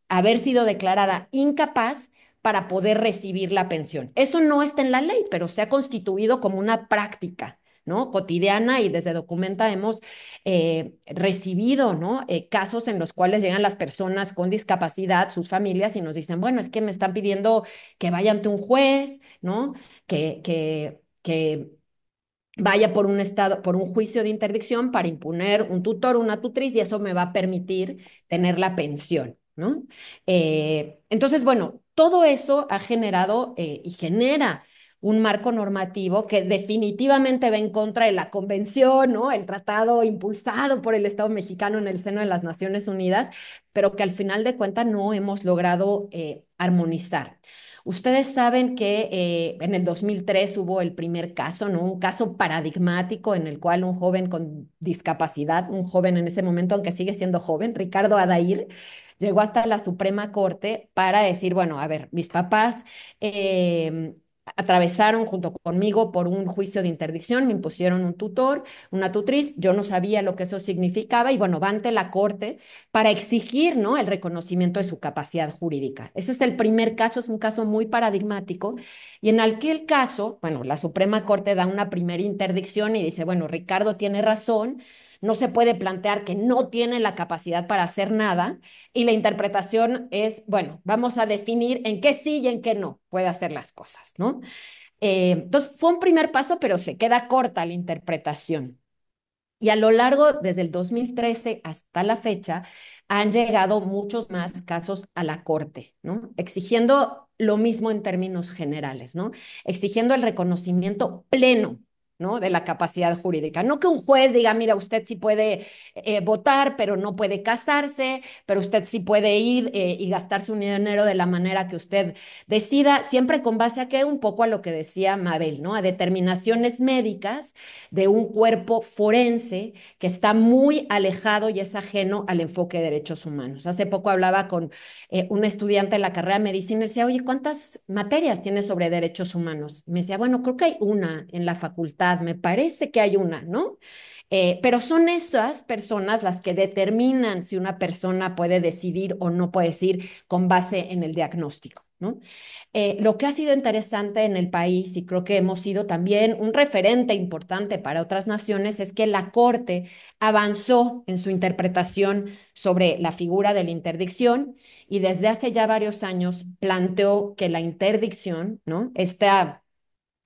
haber sido declarada incapaz para poder recibir la pensión. Eso no está en la ley, pero se ha constituido como una práctica. ¿no? cotidiana y desde Documenta hemos eh, recibido ¿no? Eh, casos en los cuales llegan las personas con discapacidad, sus familias, y nos dicen, bueno, es que me están pidiendo que vaya ante un juez, ¿no? que, que, que vaya por un estado, por un juicio de interdicción para imponer un tutor, una tutriz, y eso me va a permitir tener la pensión, ¿no? Eh, entonces, bueno, todo eso ha generado eh, y genera un marco normativo que definitivamente va en contra de la convención, ¿no? El tratado impulsado por el Estado mexicano en el seno de las Naciones Unidas, pero que al final de cuentas no hemos logrado eh, armonizar. Ustedes saben que eh, en el 2003 hubo el primer caso, ¿no? Un caso paradigmático en el cual un joven con discapacidad, un joven en ese momento, aunque sigue siendo joven, Ricardo Adair, llegó hasta la Suprema Corte para decir, bueno, a ver, mis papás... Em, atravesaron junto conmigo por un juicio de interdicción, me impusieron un tutor, una tutriz, yo no sabía lo que eso significaba y bueno, va ante la corte para exigir, ¿no?, el reconocimiento de su capacidad jurídica. Ese es el primer caso, es un caso muy paradigmático y en aquel caso, bueno, la Suprema Corte da una primera interdicción y dice, bueno, Ricardo tiene razón, no se puede plantear que no tiene la capacidad para hacer nada y la interpretación es, bueno, vamos a definir en qué sí y en qué no puede hacer las cosas, ¿no? Eh, entonces fue un primer paso, pero se queda corta la interpretación. Y a lo largo, desde el 2013 hasta la fecha, han llegado muchos más casos a la Corte, ¿no? Exigiendo lo mismo en términos generales, ¿no? Exigiendo el reconocimiento pleno ¿no? De la capacidad jurídica. No que un juez diga, mira, usted sí puede eh, votar, pero no puede casarse, pero usted sí puede ir eh, y gastar su dinero de la manera que usted decida, siempre con base a que un poco a lo que decía Mabel, ¿no? A determinaciones médicas de un cuerpo forense que está muy alejado y es ajeno al enfoque de derechos humanos. Hace poco hablaba con eh, un estudiante de la carrera de medicina y decía, oye, ¿cuántas materias tiene sobre derechos humanos? me decía, bueno, creo que hay una en la facultad me parece que hay una, ¿no? Eh, pero son esas personas las que determinan si una persona puede decidir o no puede decidir con base en el diagnóstico. ¿no? Eh, lo que ha sido interesante en el país, y creo que hemos sido también un referente importante para otras naciones, es que la Corte avanzó en su interpretación sobre la figura de la interdicción y desde hace ya varios años planteó que la interdicción, ¿no? está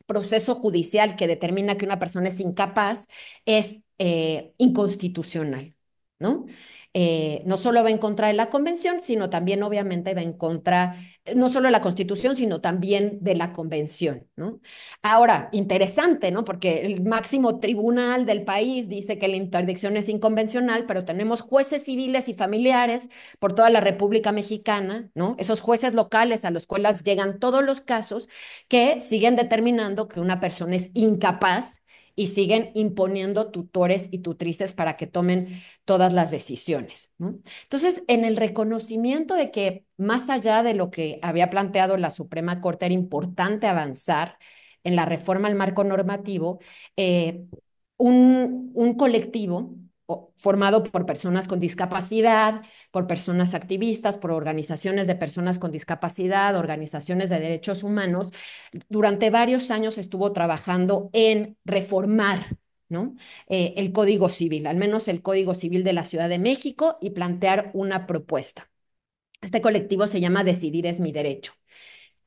proceso judicial que determina que una persona es incapaz es eh, inconstitucional. ¿no? Eh, no solo va en contra de la convención, sino también obviamente va en contra, eh, no solo de la constitución, sino también de la convención, ¿no? Ahora, interesante, ¿no? Porque el máximo tribunal del país dice que la interdicción es inconvencional, pero tenemos jueces civiles y familiares por toda la República Mexicana, ¿no? Esos jueces locales a los cuales llegan todos los casos que siguen determinando que una persona es incapaz y siguen imponiendo tutores y tutrices para que tomen todas las decisiones. Entonces, en el reconocimiento de que más allá de lo que había planteado la Suprema Corte era importante avanzar en la reforma al marco normativo, eh, un, un colectivo formado por personas con discapacidad, por personas activistas, por organizaciones de personas con discapacidad, organizaciones de derechos humanos. Durante varios años estuvo trabajando en reformar ¿no? Eh, el Código Civil, al menos el Código Civil de la Ciudad de México, y plantear una propuesta. Este colectivo se llama Decidir es mi derecho.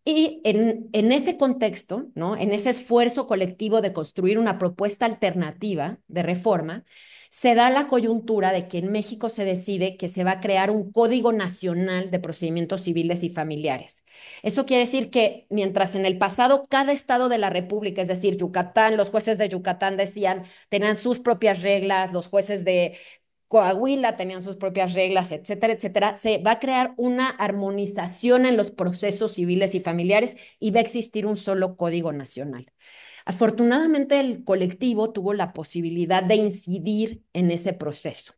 Y en, en, ese contexto, ¿no? en ese esfuerzo colectivo de construir una propuesta alternativa de reforma, se da la coyuntura de que en México se decide que se va a crear un Código Nacional de Procedimientos Civiles y Familiares. Eso quiere decir que mientras en el pasado cada estado de la República, es decir, Yucatán, los jueces de Yucatán decían, tenían sus propias reglas, los jueces de Coahuila tenían sus propias reglas, etcétera, etcétera, se va a crear una armonización en los procesos civiles y familiares y va a existir un solo código nacional. Afortunadamente el colectivo tuvo la posibilidad de incidir en ese proceso.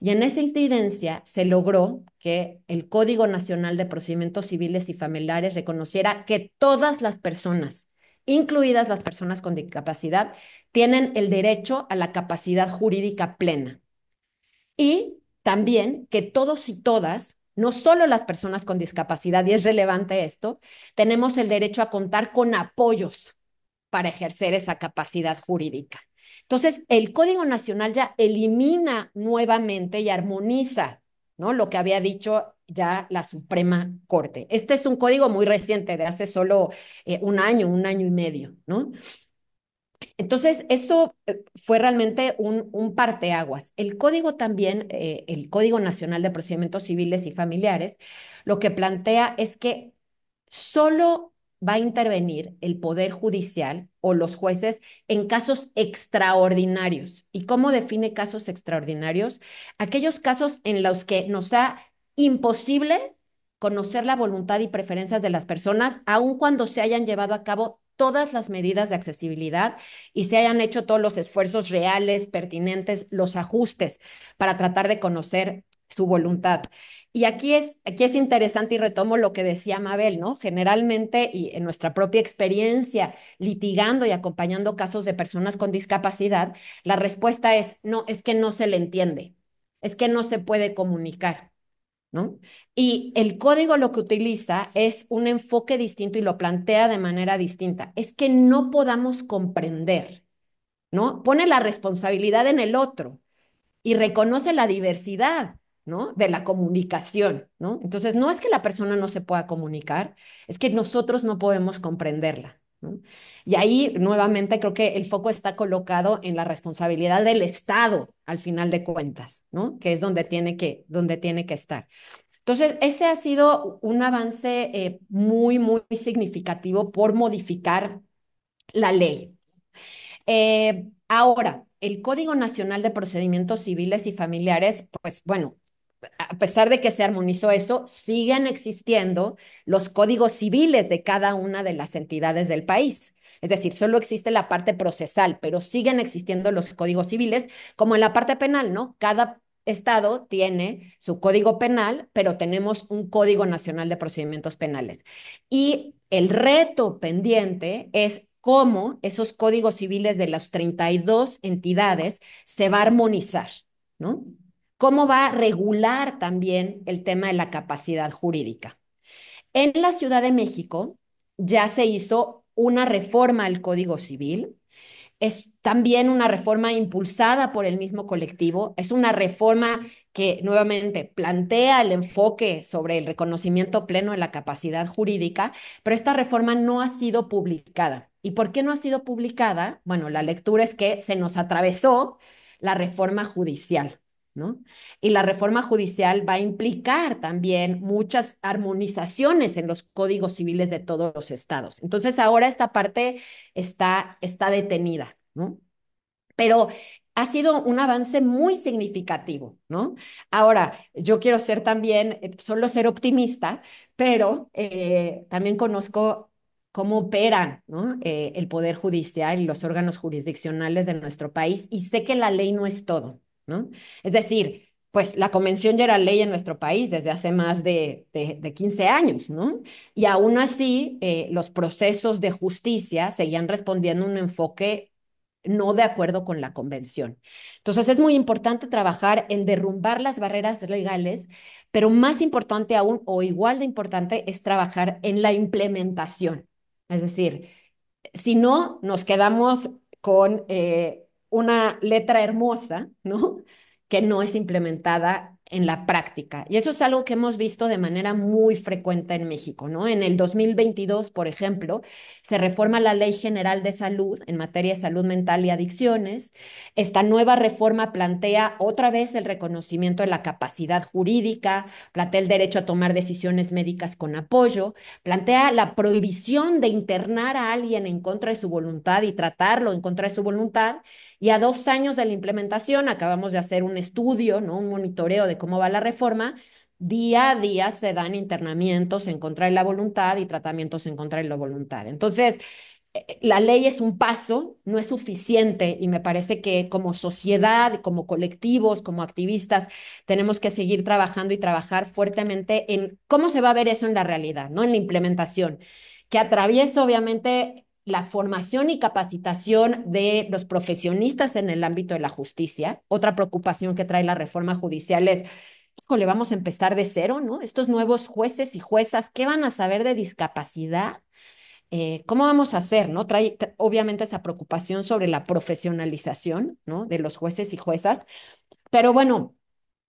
Y en esa incidencia se logró que el Código Nacional de Procedimientos Civiles y Familiares reconociera que todas las personas, incluidas las personas con discapacidad, tienen el derecho a la capacidad jurídica plena. Y también que todos y todas, no solo las personas con discapacidad, y es relevante esto, tenemos el derecho a contar con apoyos para ejercer esa capacidad jurídica. Entonces, el Código Nacional ya elimina nuevamente y armoniza ¿no? lo que había dicho ya la Suprema Corte. Este es un código muy reciente, de hace solo eh, un año, un año y medio, ¿no? Entonces, eso eh, fue realmente un, parteaguas. El código también, eh, el Código Nacional de Procedimientos Civiles y Familiares, lo que plantea es que solo va a intervenir el Poder Judicial o los jueces en casos extraordinarios. ¿Y cómo define casos extraordinarios? Aquellos casos en los que nos sea imposible conocer la voluntad y preferencias de las personas, aun cuando se hayan llevado a cabo todas las medidas de accesibilidad y se hayan hecho todos los esfuerzos reales, pertinentes, los ajustes para tratar de conocer su voluntad. Y aquí es, aquí es interesante y retomo lo que decía Mabel, ¿no? Generalmente, y en nuestra propia experiencia, litigando y acompañando casos de personas con discapacidad, la respuesta es, no, es que no se le entiende, es que no se puede comunicar, ¿no? Y el código lo que utiliza es un enfoque distinto y lo plantea de manera distinta. Es que no podamos comprender, ¿no? Pone la responsabilidad en el otro y reconoce la diversidad de la comunicación, ¿no? Entonces, no es que la persona no se pueda comunicar, es que nosotros no podemos comprenderla. Y ahí, nuevamente, creo que el foco está colocado en la responsabilidad del Estado, al final de cuentas, ¿no? Que es donde tiene que, donde tiene que estar. Entonces, ese ha sido un avance eh, muy, muy significativo por modificar la ley. Eh, ahora, el Código Nacional de Procedimientos Civiles y Familiares, pues bueno, a pesar de que se armonizó eso, siguen existiendo los códigos civiles de cada una de las entidades del país. Es decir, solo existe la parte procesal, pero siguen existiendo los códigos civiles, como en la parte penal, ¿no? Cada Estado tiene su código penal, pero tenemos un código nacional de procedimientos penales. Y el reto pendiente es cómo esos códigos civiles de las 32 entidades se va a armonizar, ¿no? cómo va a regular también el tema de la capacidad jurídica. En la Ciudad de México ya se hizo una reforma al Código Civil. Es también una reforma impulsada por el mismo colectivo. Es una reforma que nuevamente plantea el enfoque sobre el reconocimiento pleno de la capacidad jurídica, pero esta reforma no ha sido publicada. ¿Y por qué no ha sido publicada? Bueno, la lectura es que se nos atravesó la reforma judicial. Y la reforma judicial va a implicar también muchas armonizaciones en los códigos civiles de todos los estados. Entonces ahora esta parte está, está detenida, Pero ha sido un avance muy significativo, Ahora, yo quiero ser también, eh, solo ser optimista, pero eh, también conozco cómo operan eh, el Poder Judicial y los órganos jurisdiccionales de nuestro país y sé que la ley no es todo. Es decir, pues la convención ya era ley en nuestro país desde hace más de, 15 años, ¿no? Y aún así, eh, los procesos de justicia seguían respondiendo un enfoque no de acuerdo con la convención. Entonces es muy importante trabajar en derrumbar las barreras legales, pero más importante aún, o igual de importante, es trabajar en la implementación. Es decir, si no, nos quedamos con... Eh, una letra hermosa, ¿no? Que no es implementada en la práctica. Y eso es algo que hemos visto de manera muy frecuente en México, ¿no? En el 2022, por ejemplo, se reforma la Ley General de Salud en materia de salud mental y adicciones. Esta nueva reforma plantea otra vez el reconocimiento de la capacidad jurídica, plantea el derecho a tomar decisiones médicas con apoyo, plantea la prohibición de internar a alguien en contra de su voluntad y tratarlo en contra de su voluntad y a dos años de la implementación, acabamos de hacer un estudio, ¿no? un monitoreo de cómo va la reforma, día a día se dan internamientos en contra de la voluntad y tratamientos en contra de la voluntad. Entonces, eh, eh, la ley es un paso, no es suficiente y me parece que como sociedad, como colectivos, como activistas, tenemos que seguir trabajando y trabajar fuertemente en cómo se va a ver eso en la realidad, ¿no? En la implementación, que atraviesa obviamente la formación y capacitación de los profesionistas en el ámbito de la justicia. Otra preocupación que trae la reforma judicial es, ¿le vamos a empezar de cero, ¿no? Estos nuevos jueces y juezas, ¿qué van a saber de discapacidad? Eh, ¿Cómo vamos a hacer, no? Trae obviamente esa preocupación sobre la profesionalización, ¿no? De los jueces y juezas. Pero bueno,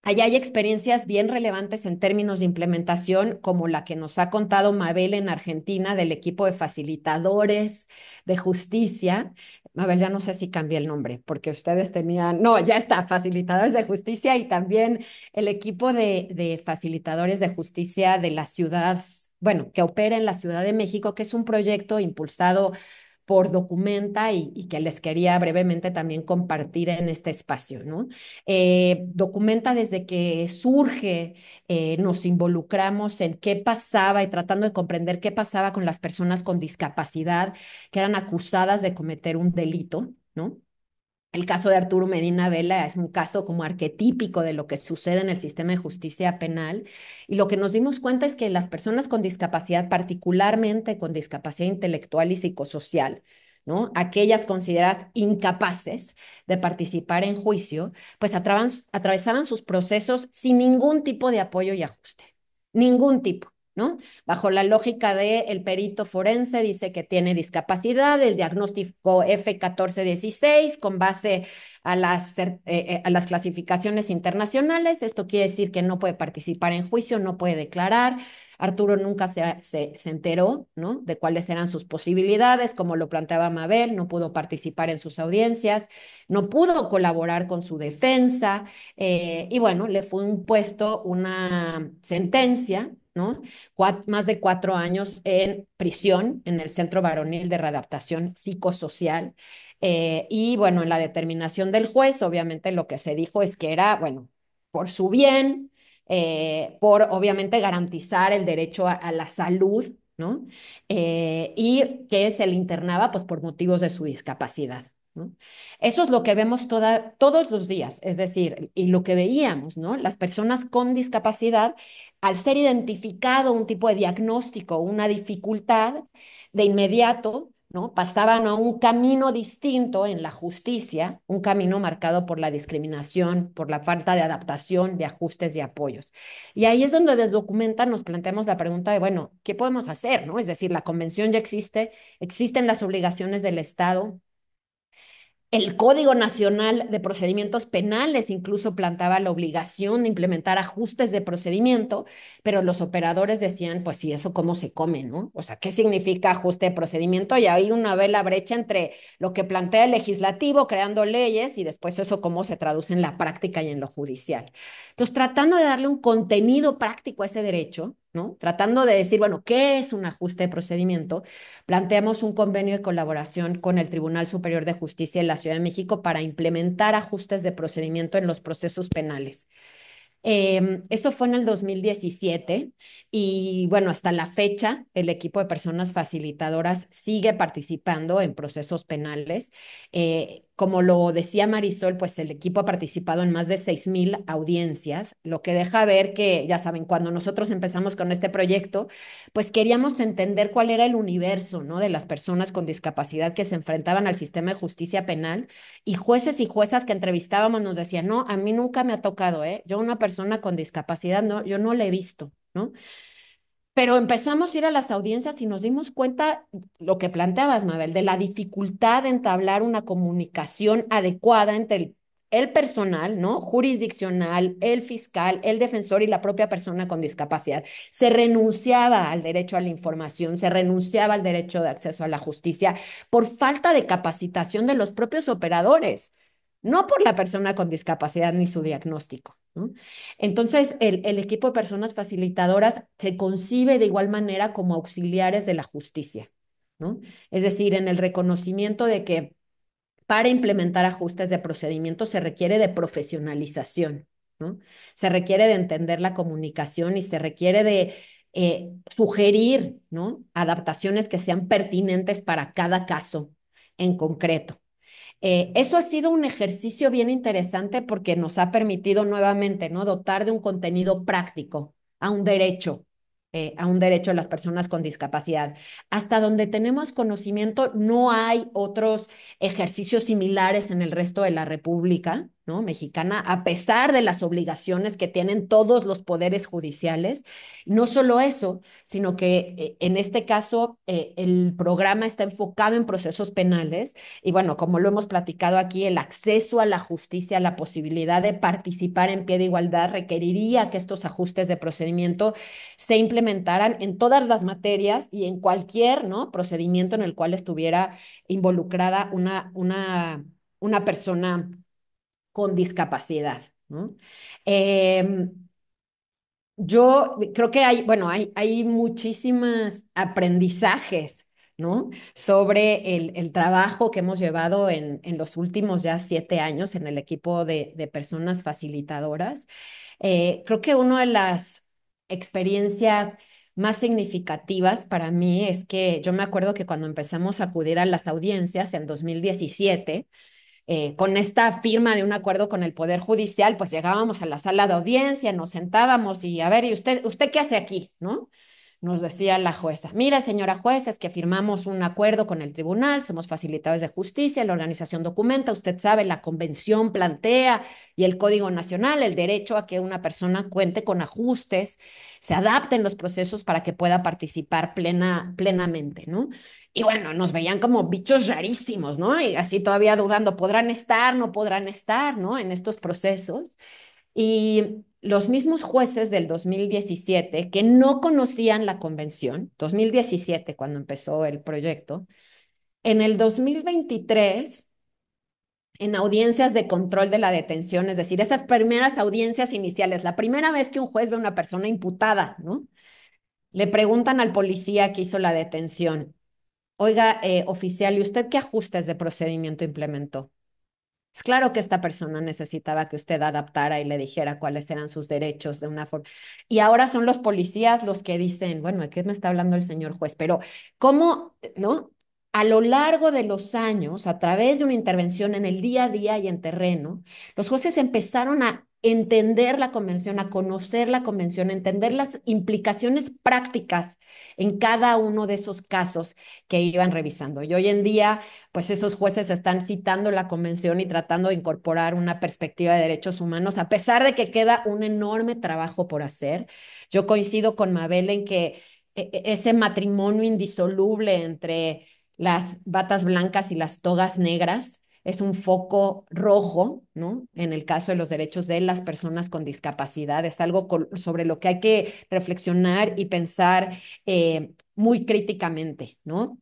Allá hay experiencias bien relevantes en términos de implementación, como la que nos ha contado Mabel en Argentina del equipo de facilitadores de justicia. Mabel, ya no sé si cambié el nombre, porque ustedes tenían, no, ya está, facilitadores de justicia y también el equipo de, de facilitadores de justicia de la ciudad bueno, que opera en la Ciudad de México, que es un proyecto impulsado por Documenta y, que les quería brevemente también compartir en este espacio. ¿no? Eh, documenta desde que surge, eh, nos involucramos en qué pasaba y tratando de comprender qué pasaba con las personas con discapacidad que eran acusadas de cometer un delito. ¿no? El caso de Arturo Medina Vela es un caso como arquetípico de lo que sucede en el sistema de justicia penal y lo que nos dimos cuenta es que las personas con discapacidad, particularmente con discapacidad intelectual y psicosocial, ¿no? Aquellas consideradas incapaces de participar en juicio, pues atravesaban sus procesos sin ningún tipo de apoyo y ajuste, ningún tipo. Bajo la lógica de perito forense dice que tiene discapacidad, el diagnóstico F1416 con base a las, eh, eh, a las clasificaciones internacionales, esto quiere decir que no puede participar en juicio, no puede declarar, Arturo nunca se, enteró ¿no? de cuáles eran sus posibilidades, como lo planteaba Mabel, no pudo participar en sus audiencias, no pudo colaborar con su defensa eh, y bueno, le fue impuesto una sentencia más de cuatro años en prisión en el Centro Varonil de Readaptación Psicosocial. Eh, y bueno, en la determinación del juez, obviamente lo que se dijo es que era, bueno, por su bien, eh, por obviamente garantizar el derecho a, la salud, ¿no? Eh, y que se le internaba pues por motivos de su discapacidad. Eso es lo que vemos todos los días, es decir, y lo que veíamos, ¿no? Las personas con discapacidad, al ser identificado un tipo de diagnóstico, una dificultad, de inmediato ¿no? Pasaban a un camino distinto en la justicia, un camino marcado por la discriminación, por la falta de adaptación, de ajustes y apoyos. Y ahí es donde desdocumentan, nos planteamos la pregunta de, bueno, ¿qué podemos hacer? ¿no? Es decir, la convención ya existe, existen las obligaciones del Estado, el Código Nacional de Procedimientos Penales incluso plantaba la obligación de implementar ajustes de procedimiento, pero los operadores decían, pues sí, eso cómo se come, ¿no? O sea, ¿qué significa ajuste de procedimiento? Y ahí una vez la brecha entre lo que plantea el legislativo creando leyes y después eso cómo se traduce en la práctica y en lo judicial. Entonces, tratando de darle un contenido práctico a ese derecho, Tratando de decir, bueno, ¿qué es un ajuste de procedimiento? Planteamos un convenio de colaboración con el Tribunal Superior de Justicia de la Ciudad de México para implementar ajustes de procedimiento en los procesos penales. Em, eso fue en el 2017 y bueno, hasta la fecha el equipo de personas facilitadoras sigue participando en procesos penales. Eh, como lo decía Marisol, pues el equipo ha participado en más de 6.000 audiencias, lo que deja ver que, ya saben, cuando nosotros empezamos con este proyecto, pues queríamos entender cuál era el universo, ¿no? De las personas con discapacidad que se enfrentaban al sistema de justicia penal y jueces y juezas que entrevistábamos nos decían, no, a mí nunca me ha tocado, ¿eh? Yo una persona con discapacidad, no, yo no la he visto, ¿no? pero empezamos a ir a las audiencias y nos dimos cuenta lo que planteabas, Mabel, de la dificultad de entablar una comunicación adecuada entre el, el, personal, ¿no? Jurisdiccional, el fiscal, el defensor y la propia persona con discapacidad. Se renunciaba al derecho a la información, se renunciaba al derecho de acceso a la justicia por falta de capacitación de los propios operadores no por la persona con discapacidad ni su diagnóstico. Entonces, el, equipo de personas facilitadoras se concibe de igual manera como auxiliares de la justicia, ¿no? Es decir, en el reconocimiento de que para implementar ajustes de procedimiento se requiere de profesionalización, Se requiere de entender la comunicación y se requiere de eh, sugerir, Adaptaciones que sean pertinentes para cada caso en concreto. Eh, eso ha sido un ejercicio bien interesante porque nos ha permitido nuevamente, ¿no? Dotar de un contenido práctico a un derecho, eh, a un derecho de las personas con discapacidad. Hasta donde tenemos conocimiento, no hay otros ejercicios similares en el resto de la República mexicana, a pesar de las obligaciones que tienen todos los poderes judiciales. No solo eso, sino que eh, en este caso eh, el programa está enfocado en procesos penales y bueno, como lo hemos platicado aquí, el acceso a la justicia, la posibilidad de participar en pie de igualdad requeriría que estos ajustes de procedimiento se implementaran en todas las materias y en cualquier ¿no? procedimiento en el cual estuviera involucrada una, una, una persona con discapacidad. ¿no? Em, yo creo que hay, bueno, hay, hay muchísimos aprendizajes ¿no? Sobre el, trabajo que hemos llevado en, en, los últimos ya siete años en el equipo de, personas facilitadoras. Eh, creo que una de las experiencias más significativas para mí es que yo me acuerdo que cuando empezamos a acudir a las audiencias en 2017, eh, con esta firma de un acuerdo con el Poder Judicial, pues llegábamos a la sala de audiencia, nos sentábamos y a ver, ¿y usted, usted qué hace aquí? ¿No? nos decía la jueza, mira señora jueza, es que firmamos un acuerdo con el tribunal, somos facilitadores de justicia, la organización documenta, usted sabe, la convención plantea y el Código Nacional el derecho a que una persona cuente con ajustes, se adapten los procesos para que pueda participar plena, plenamente, ¿no? Y bueno, nos veían como bichos rarísimos, ¿no? Y así todavía dudando, ¿podrán estar, no podrán estar, ¿no? En estos procesos. Y los mismos jueces del 2017 que no conocían la convención, 2017 cuando empezó el proyecto, en el 2023, en audiencias de control de la detención, es decir, esas primeras audiencias iniciales, la primera vez que un juez ve a una persona imputada, ¿no? Le preguntan al policía que hizo la detención, oiga, eh, oficial, ¿y usted qué ajustes de procedimiento implementó? Es pues claro que esta persona necesitaba que usted adaptara y le dijera cuáles eran sus derechos de una forma. Y ahora son los policías los que dicen, bueno, ¿de qué me está hablando el señor juez? Pero, ¿cómo, no? A lo largo de los años, a través de una intervención en el día a día y en terreno, los jueces empezaron a entender la convención, a conocer la convención, entender las implicaciones prácticas en cada uno de esos casos que iban revisando. Y hoy en día, pues esos jueces están citando la convención y tratando de incorporar una perspectiva de derechos humanos, a pesar de que queda un enorme trabajo por hacer. Yo coincido con Mabel en que e, e, ese matrimonio indisoluble entre las batas blancas y las togas negras, es un foco rojo, ¿no? En el caso de los derechos de las personas con discapacidad, es algo sobre lo que hay que reflexionar y pensar eh, muy críticamente, ¿no?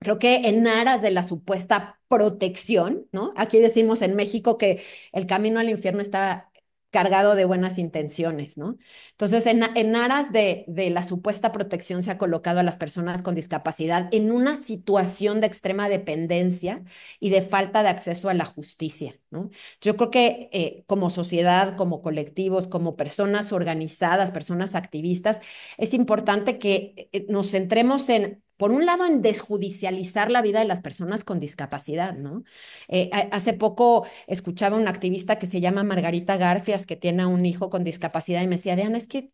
Creo que en aras de la supuesta protección, ¿no? Aquí decimos en México que el camino al infierno está cargado de buenas intenciones, ¿no? Entonces, en, aras de, la supuesta protección se ha colocado a las personas con discapacidad en una situación de extrema dependencia y de falta de acceso a la justicia, ¿no? Yo creo que eh, como sociedad, como colectivos, como personas organizadas, personas activistas, es importante que eh, nos centremos en por un lado, en desjudicializar la vida de las personas con discapacidad, ¿no? Eh, hace poco escuchaba a una activista que se llama Margarita Garfias, que tiene un hijo con discapacidad, y me decía, Diana, es que,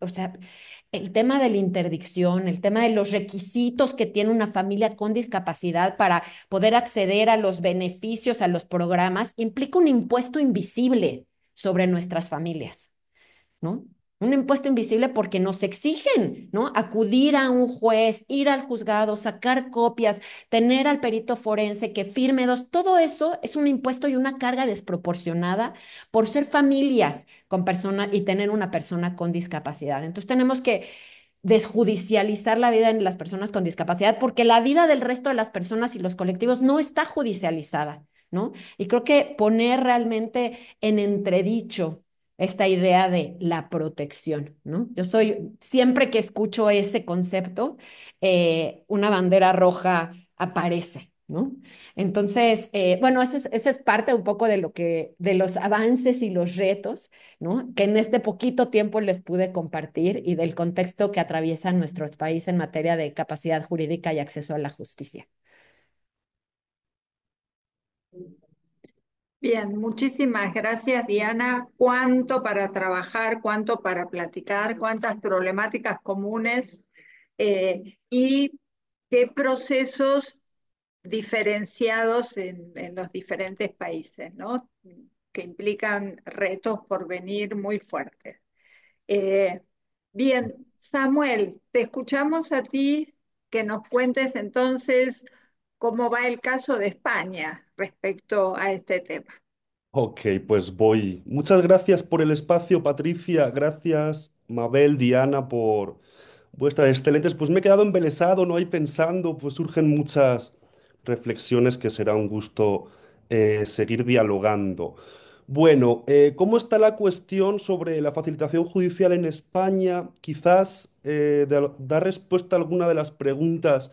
o sea, el tema de la interdicción, el tema de los requisitos que tiene una familia con discapacidad para poder acceder a los beneficios, a los programas, implica un impuesto invisible sobre nuestras familias, ¿no? un impuesto invisible porque nos exigen, ¿no? Acudir a un juez, ir al juzgado, sacar copias, tener al perito forense que firme dos, todo eso es un impuesto y una carga desproporcionada por ser familias con persona y tener una persona con discapacidad. Entonces tenemos que desjudicializar la vida de las personas con discapacidad porque la vida del resto de las personas y los colectivos no está judicializada, ¿no? Y creo que poner realmente en entredicho esta idea de la protección, ¿no? Yo soy, siempre que escucho ese concepto, eh, una bandera roja aparece, ¿no? Entonces, eh, bueno, eso es, parte un poco de lo que, de los avances y los retos, ¿no? Que en este poquito tiempo les pude compartir y del contexto que atraviesan nuestros países en materia de capacidad jurídica y acceso a la justicia. Bien, muchísimas gracias Diana. Cuánto para trabajar, cuánto para platicar, cuántas problemáticas comunes eh, y qué procesos diferenciados en, los diferentes países, ¿no? que implican retos por venir muy fuertes. Eh, bien, Samuel, te escuchamos a ti que nos cuentes entonces cómo va el caso de España respecto a este tema. Ok, pues voy. Muchas gracias por el espacio, Patricia. Gracias, Mabel, Diana, por vuestras excelentes. Pues me he quedado embelesado, ¿no? hay pensando, pues surgen muchas reflexiones que será un gusto eh, seguir dialogando. Bueno, eh, ¿cómo está la cuestión sobre la facilitación judicial en España? Quizás eh, dar respuesta a alguna de las preguntas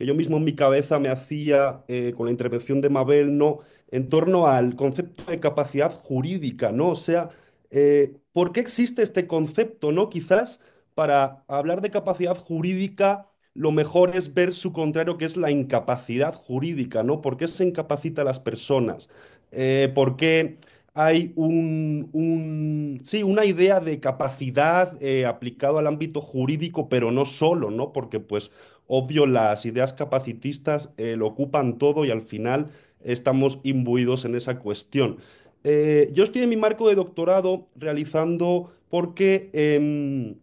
que yo mismo en mi cabeza me hacía eh, con la intervención de Mabel, ¿no? En torno al concepto de capacidad jurídica, ¿no? O sea, eh, ¿por qué existe este concepto, ¿no? Quizás para hablar de capacidad jurídica, lo mejor es ver su contrario, que es la incapacidad jurídica, ¿no? ¿Por qué se incapacita a las personas? Porque eh, ¿Por qué hay un, sí, una idea de capacidad aplicado al ámbito jurídico, pero no solo, ¿no? Porque pues Obvio, las ideas capacitistas eh, lo ocupan todo y al final estamos imbuidos en esa cuestión. Eh, yo estoy en mi marco de doctorado realizando porque em,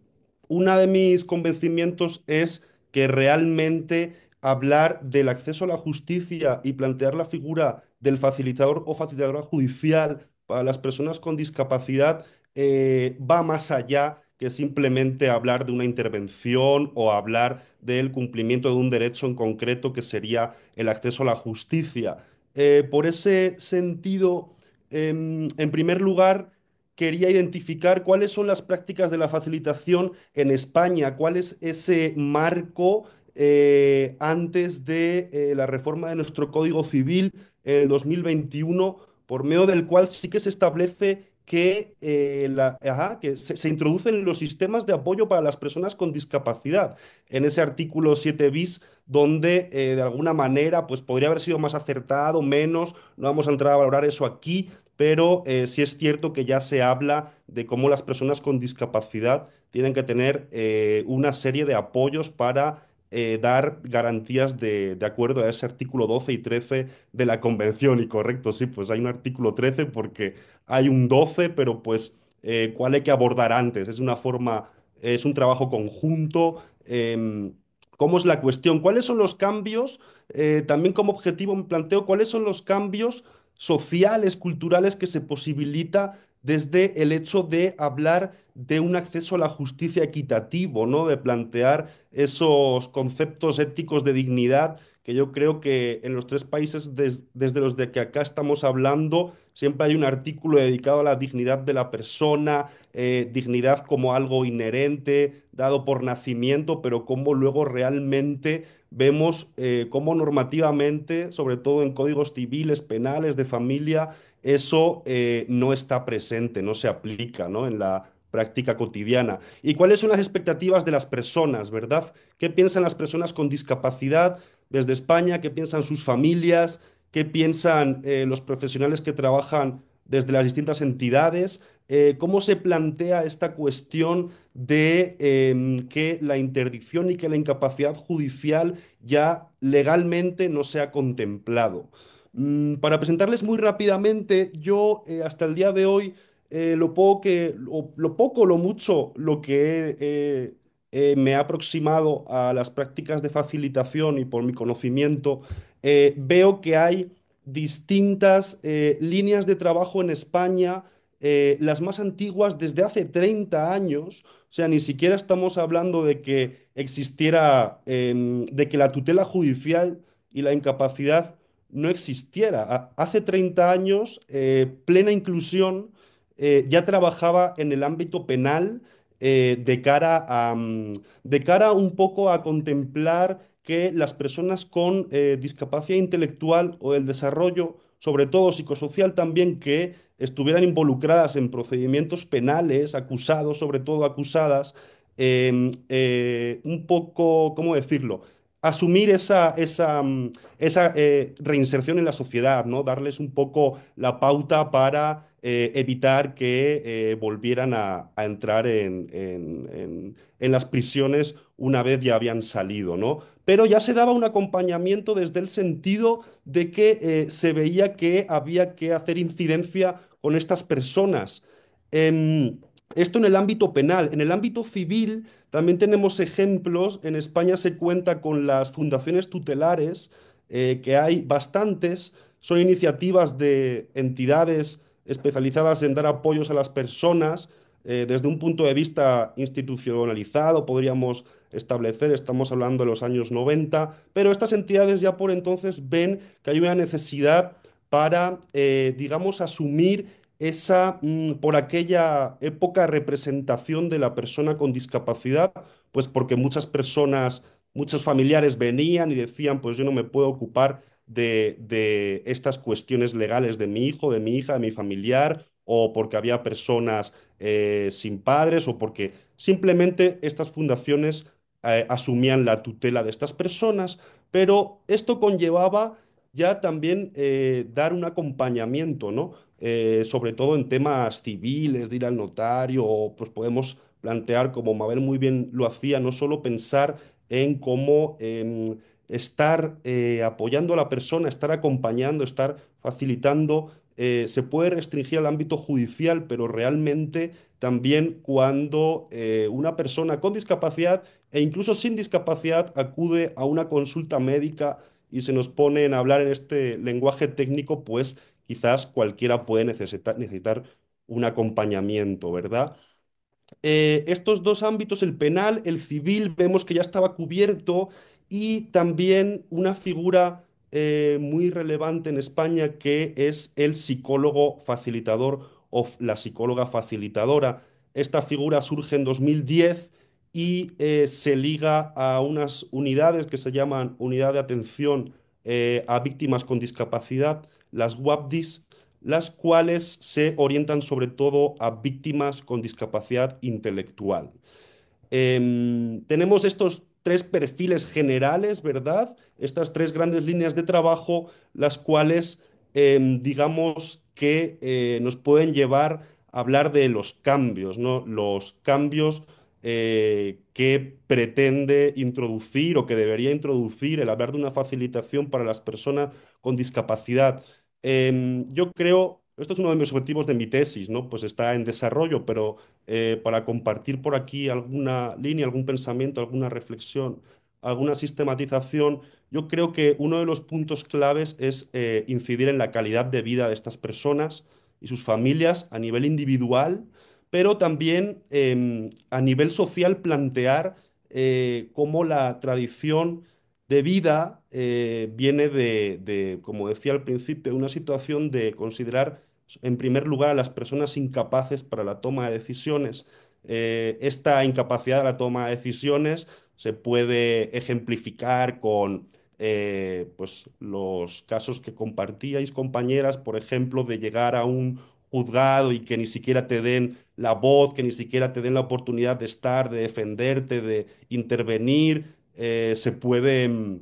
uno de mis convencimientos es que realmente hablar del acceso a la justicia y plantear la figura del facilitador o facilitadora judicial para las personas con discapacidad eh, va más allá que simplemente hablar de una intervención o hablar del cumplimiento de un derecho en concreto que sería el acceso a la justicia. Eh, por ese sentido, em, en primer lugar, quería identificar cuáles son las prácticas de la facilitación en España, cuál es ese marco eh, antes de eh, la reforma de nuestro Código Civil en el 2021, por medio del cual sí que se establece que, eh, la, que se, introducen los sistemas de apoyo para las personas con discapacidad. En ese artículo 7 bis, donde eh, de alguna manera pues, podría haber sido más acertado, menos, no vamos a entrar a valorar eso aquí, pero eh, sí es cierto que ya se habla de cómo las personas con discapacidad tienen que tener una serie de apoyos para eh, dar garantías de, acuerdo a ese artículo 12 y 13 de la Convención. Y correcto, sí, pues hay un artículo 13 porque hay un 12, pero pues, eh, ¿cuál hay que abordar antes? Es una forma, es un trabajo conjunto. Em, ¿Cómo es la cuestión? ¿Cuáles son los cambios? Eh, también como objetivo me planteo, ¿cuáles son los cambios sociales, culturales que se posibilita desde el hecho de hablar de un acceso a la justicia equitativo, ¿no? de plantear esos conceptos éticos de dignidad que yo creo que en los tres países desde los de que acá estamos hablando, siempre hay un artículo dedicado a la dignidad de la persona, eh, dignidad como algo inherente, dado por nacimiento, pero cómo luego realmente vemos eh, cómo normativamente, sobre todo en códigos civiles, penales, de familia, eso eh, no está presente, no se aplica ¿no? en la práctica cotidiana. ¿Y cuáles son las expectativas de las personas, verdad? ¿Qué piensan las personas con discapacidad desde España? ¿Qué piensan sus familias? ¿Qué piensan eh, los profesionales que trabajan desde las distintas entidades? Eh, ¿Cómo se plantea esta cuestión de em, que la interdicción y que la incapacidad judicial ya legalmente no se ha contemplado? Mm, para presentarles muy rápidamente, yo eh, hasta el día de hoy, eh, lo poco que, lo, lo mucho, lo que eh, me ha aproximado a las prácticas de facilitación y por mi conocimiento, veo que hay distintas líneas de trabajo en España, las más antiguas desde hace 30 años, o sea, ni siquiera estamos hablando de que existiera, em, de que la tutela judicial y la incapacidad no existiera. Hace 30 años, eh, plena inclusión eh, ya trabajaba en el ámbito penal eh, de cara a, mm, de cara un poco a contemplar que las personas con discapacidad intelectual o el desarrollo, sobre todo psicosocial también, que estuvieran involucradas en procedimientos penales, acusados, sobre todo acusadas, em, un poco, ¿cómo decirlo? asumir esa, mm, eh, reinserción en la sociedad, ¿no? darles un poco la pauta para eh, evitar que eh, volvieran a, entrar en, en, las prisiones una vez ya habían salido. ¿no? Pero ya se daba un acompañamiento desde el sentido de que se veía que había que hacer incidencia con estas personas. Em, esto en el ámbito penal. En el ámbito civil también tenemos ejemplos, en España se cuenta con las fundaciones tutelares, eh, que hay bastantes, son iniciativas de entidades especializadas en dar apoyos a las personas eh, desde un punto de vista institucionalizado, podríamos establecer, estamos hablando de los años 90, pero estas entidades ya por entonces ven que hay una necesidad para, eh, digamos, asumir esa, mm, por aquella época, representación de la persona con discapacidad, pues porque muchas personas, muchos familiares venían y decían, pues yo no me puedo ocupar de, de estas cuestiones legales de mi hijo, de mi hija, de mi familiar, o porque había personas eh, sin padres, o porque simplemente estas fundaciones eh, asumían la tutela de estas personas, pero esto conllevaba ya también eh, dar un acompañamiento, ¿no? Eh, sobre todo en temas civiles, de ir al notario, o pues podemos plantear, como Mabel muy bien lo hacía, no solo pensar en cómo em, estar eh, apoyando a la persona, estar acompañando, estar facilitando. Eh, se puede restringir al ámbito judicial, pero realmente también cuando una persona con discapacidad e incluso sin discapacidad acude a una consulta médica y se nos pone a hablar en este lenguaje técnico, pues quizás cualquiera puede necesitar un acompañamiento, ¿verdad? Eh, estos dos ámbitos, el penal, el civil, vemos que ya estaba cubierto y también una figura eh, muy relevante en España que es el psicólogo facilitador o la psicóloga facilitadora. Esta figura surge en 2010 y eh, se liga a unas unidades que se llaman Unidad de Atención a Víctimas con Discapacidad, las WAPDIS, las cuales se orientan sobre todo a víctimas con discapacidad intelectual. Em, tenemos estos tres perfiles generales, ¿verdad? Estas tres grandes líneas de trabajo, las cuales, em, digamos, que eh, nos pueden llevar a hablar de los cambios, ¿no? Los cambios eh, que pretende introducir o que debería introducir el hablar de una facilitación para las personas con discapacidad Em, yo creo, esto es uno de mis objetivos de mi tesis, ¿no? Pues está en desarrollo, pero eh, para compartir por aquí alguna línea, algún pensamiento, alguna reflexión, alguna sistematización, yo creo que uno de los puntos claves es eh, incidir en la calidad de vida de estas personas y sus familias a nivel individual, pero también em, a nivel social plantear eh, cómo la tradición de vida eh, viene de, como decía al principio, una situación de considerar en primer lugar a las personas incapaces para la toma de decisiones. Eh, esta incapacidad de la toma de decisiones se puede ejemplificar con eh, pues los casos que compartíais, compañeras, por ejemplo, de llegar a un juzgado y que ni siquiera te den la voz, que ni siquiera te den la oportunidad de estar, de defenderte, de intervenir, eh, se puede,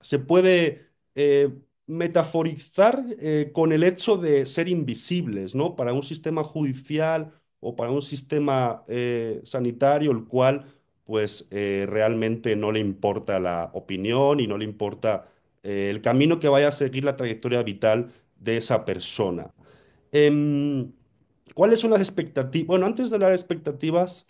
se puede eh, metaforizar eh, con el hecho de ser invisibles, ¿no? Para un sistema judicial o para un sistema sanitario, el cual pues realmente no le importa la opinión y no le importa el camino que vaya a seguir la trayectoria vital de esa persona. Em, ¿Cuáles son las expectativas? Bueno, antes de hablar de expectativas,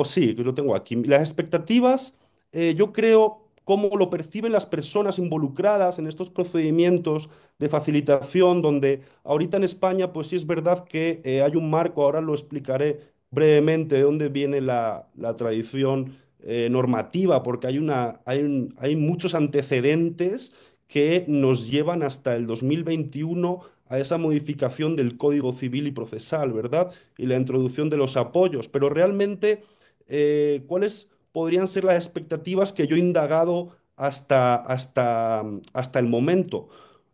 o sí, que lo tengo aquí. Las expectativas, eh, yo creo, cómo lo perciben las personas involucradas en estos procedimientos de facilitación, donde ahorita en España, pues sí es verdad que eh, hay un marco, ahora lo explicaré brevemente de dónde viene la, tradición eh, normativa, porque hay, una, hay muchos antecedentes que nos llevan hasta el 2021 a esa modificación del Código Civil y Procesal, ¿verdad? Y la introducción de los apoyos, pero realmente eh, cuáles podrían ser las expectativas que yo he indagado hasta, hasta, hasta el momento.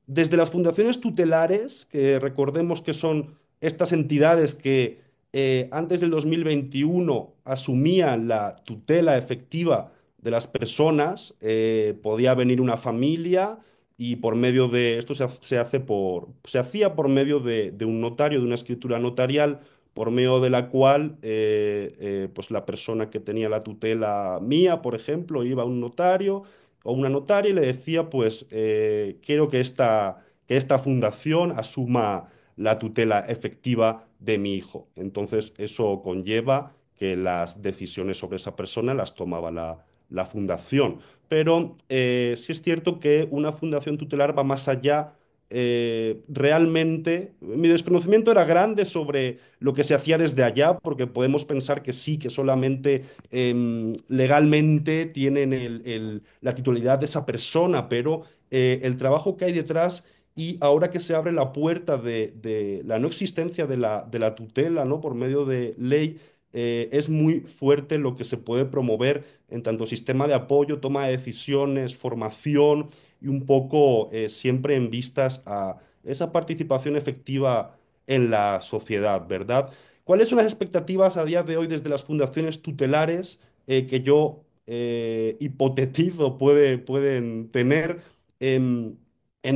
Desde las fundaciones tutelares, que recordemos que son estas entidades que eh, antes del 2021 asumían la tutela efectiva de las personas, eh, podía venir una familia y por medio de esto se, se hace por se hacía por medio de, un notario, de una escritura notarial por medio de la cual eh, eh, pues la persona que tenía la tutela mía, por ejemplo, iba a un notario o una notaria y le decía, pues eh, quiero que esta, que esta fundación asuma la tutela efectiva de mi hijo. Entonces eso conlleva que las decisiones sobre esa persona las tomaba la, la fundación. Pero sí es cierto que una fundación tutelar va más allá eh, realmente, mi desconocimiento era grande sobre lo que se hacía desde allá, porque podemos pensar que sí, que solamente em, legalmente tienen la titularidad de esa persona, pero eh, el trabajo que hay detrás y ahora que se abre la puerta de, la no existencia de la, tutela ¿no? por medio de ley, eh, es muy fuerte lo que se puede promover en tanto sistema de apoyo, toma de decisiones, formación, y un poco eh, siempre en vistas a esa participación efectiva en la sociedad, ¿verdad? ¿Cuáles son las expectativas a día de hoy desde las fundaciones tutelares eh, que yo eh, hipotetizo pueden tener en,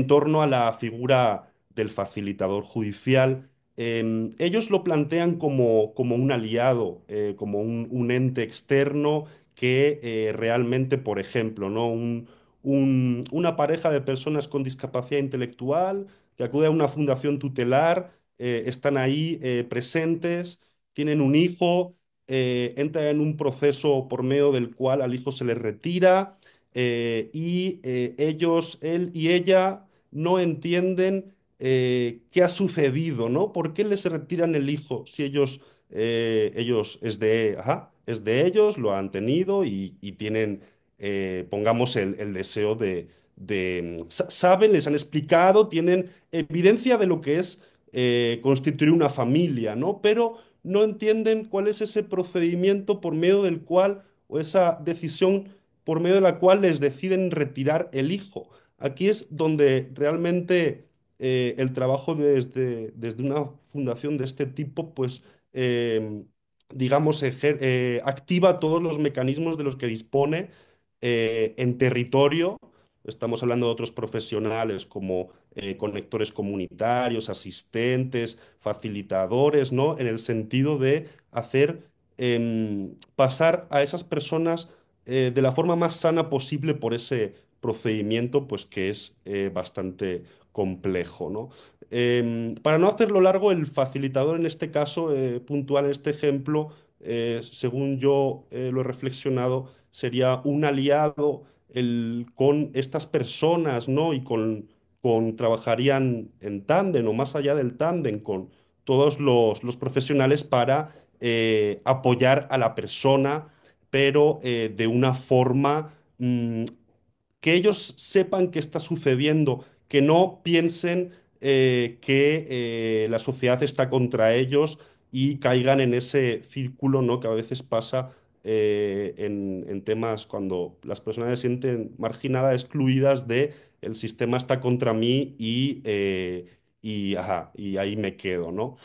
torno a la figura del facilitador judicial? ellos lo plantean como, como un aliado, como un, un, ente externo que realmente, por ejemplo, ¿no? un, una pareja de personas con discapacidad intelectual que acude a una fundación tutelar, eh, están ahí eh, presentes, tienen un hijo, eh, entran en un proceso por medio del cual al hijo se le retira y ellos, él y ella no entienden qué ha sucedido, ¿no? ¿Por qué les retiran el hijo si ellos, ellos es, de, es de ellos, lo han tenido y tienen eh, pongamos, el, deseo de, mm, Saben, les han explicado, tienen evidencia de lo que es eh, constituir una familia, ¿no? Pero no entienden cuál es ese procedimiento por medio del cual, o esa decisión por medio de la cual les deciden retirar el hijo. Aquí es donde realmente eh, el trabajo desde, una fundación de este tipo, pues, digamos, activa todos los mecanismos de los que dispone eh, en territorio, estamos hablando de otros profesionales como eh, conectores comunitarios, asistentes, facilitadores, ¿no? En el sentido de hacer em, pasar a esas personas eh, de la forma más sana posible por ese procedimiento, pues que es bastante complejo, ¿no? Em, para no hacerlo largo, el facilitador en este caso, puntual en este ejemplo, según yo lo he reflexionado, sería un aliado con estas personas, ¿no? Y con, trabajarían en tándem o más allá del tándem con todos los, profesionales para eh, apoyar a la persona, pero eh, de una forma mm, que ellos sepan qué está sucediendo, que no piensen eh, que la sociedad está contra ellos y caigan en ese círculo, ¿no? Que a veces pasa eh, en, temas cuando las personas se sienten marginadas, excluidas de el sistema está contra mí y, eh, y, ahí me quedo, ¿no?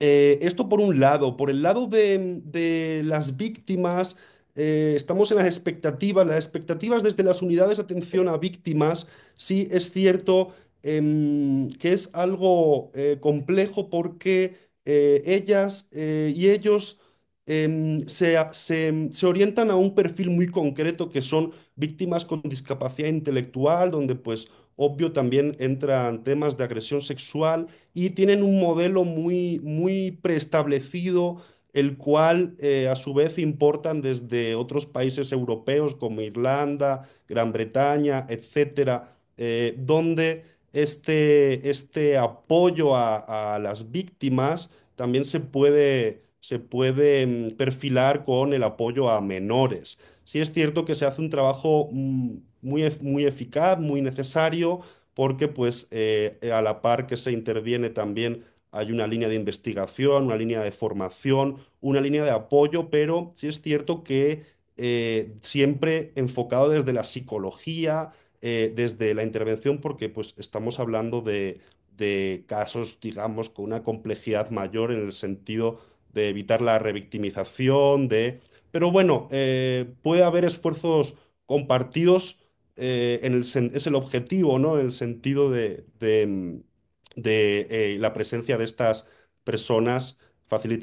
Eh, esto por un lado, por el lado de, las víctimas, estamos en las expectativas. Las expectativas desde las unidades de atención a víctimas, sí es cierto em, que es algo complejo porque ellas y ellos Em, se, se, orientan a un perfil muy concreto que son víctimas con discapacidad intelectual, donde pues obvio también entran temas de agresión sexual y tienen un modelo muy, muy preestablecido, el cual eh, a su vez importan desde otros países europeos como Irlanda, Gran Bretaña, etcétera, eh, donde este, este apoyo a las víctimas también se puede se puede perfilar con el apoyo a menores. Sí es cierto que se hace un trabajo mm, muy, muy eficaz, muy necesario, porque pues eh, a la par que se interviene también hay una línea de investigación, una línea de formación, una línea de apoyo, pero sí es cierto que eh, siempre enfocado desde la psicología, eh, desde la intervención, porque pues estamos hablando de, de casos, digamos, con una complejidad mayor en el sentido de evitar la revictimización, de... Pero bueno, eh, puede haber esfuerzos compartidos, eh, en el es el objetivo, ¿no? el sentido de, de, mm, eh, la presencia de estas personas,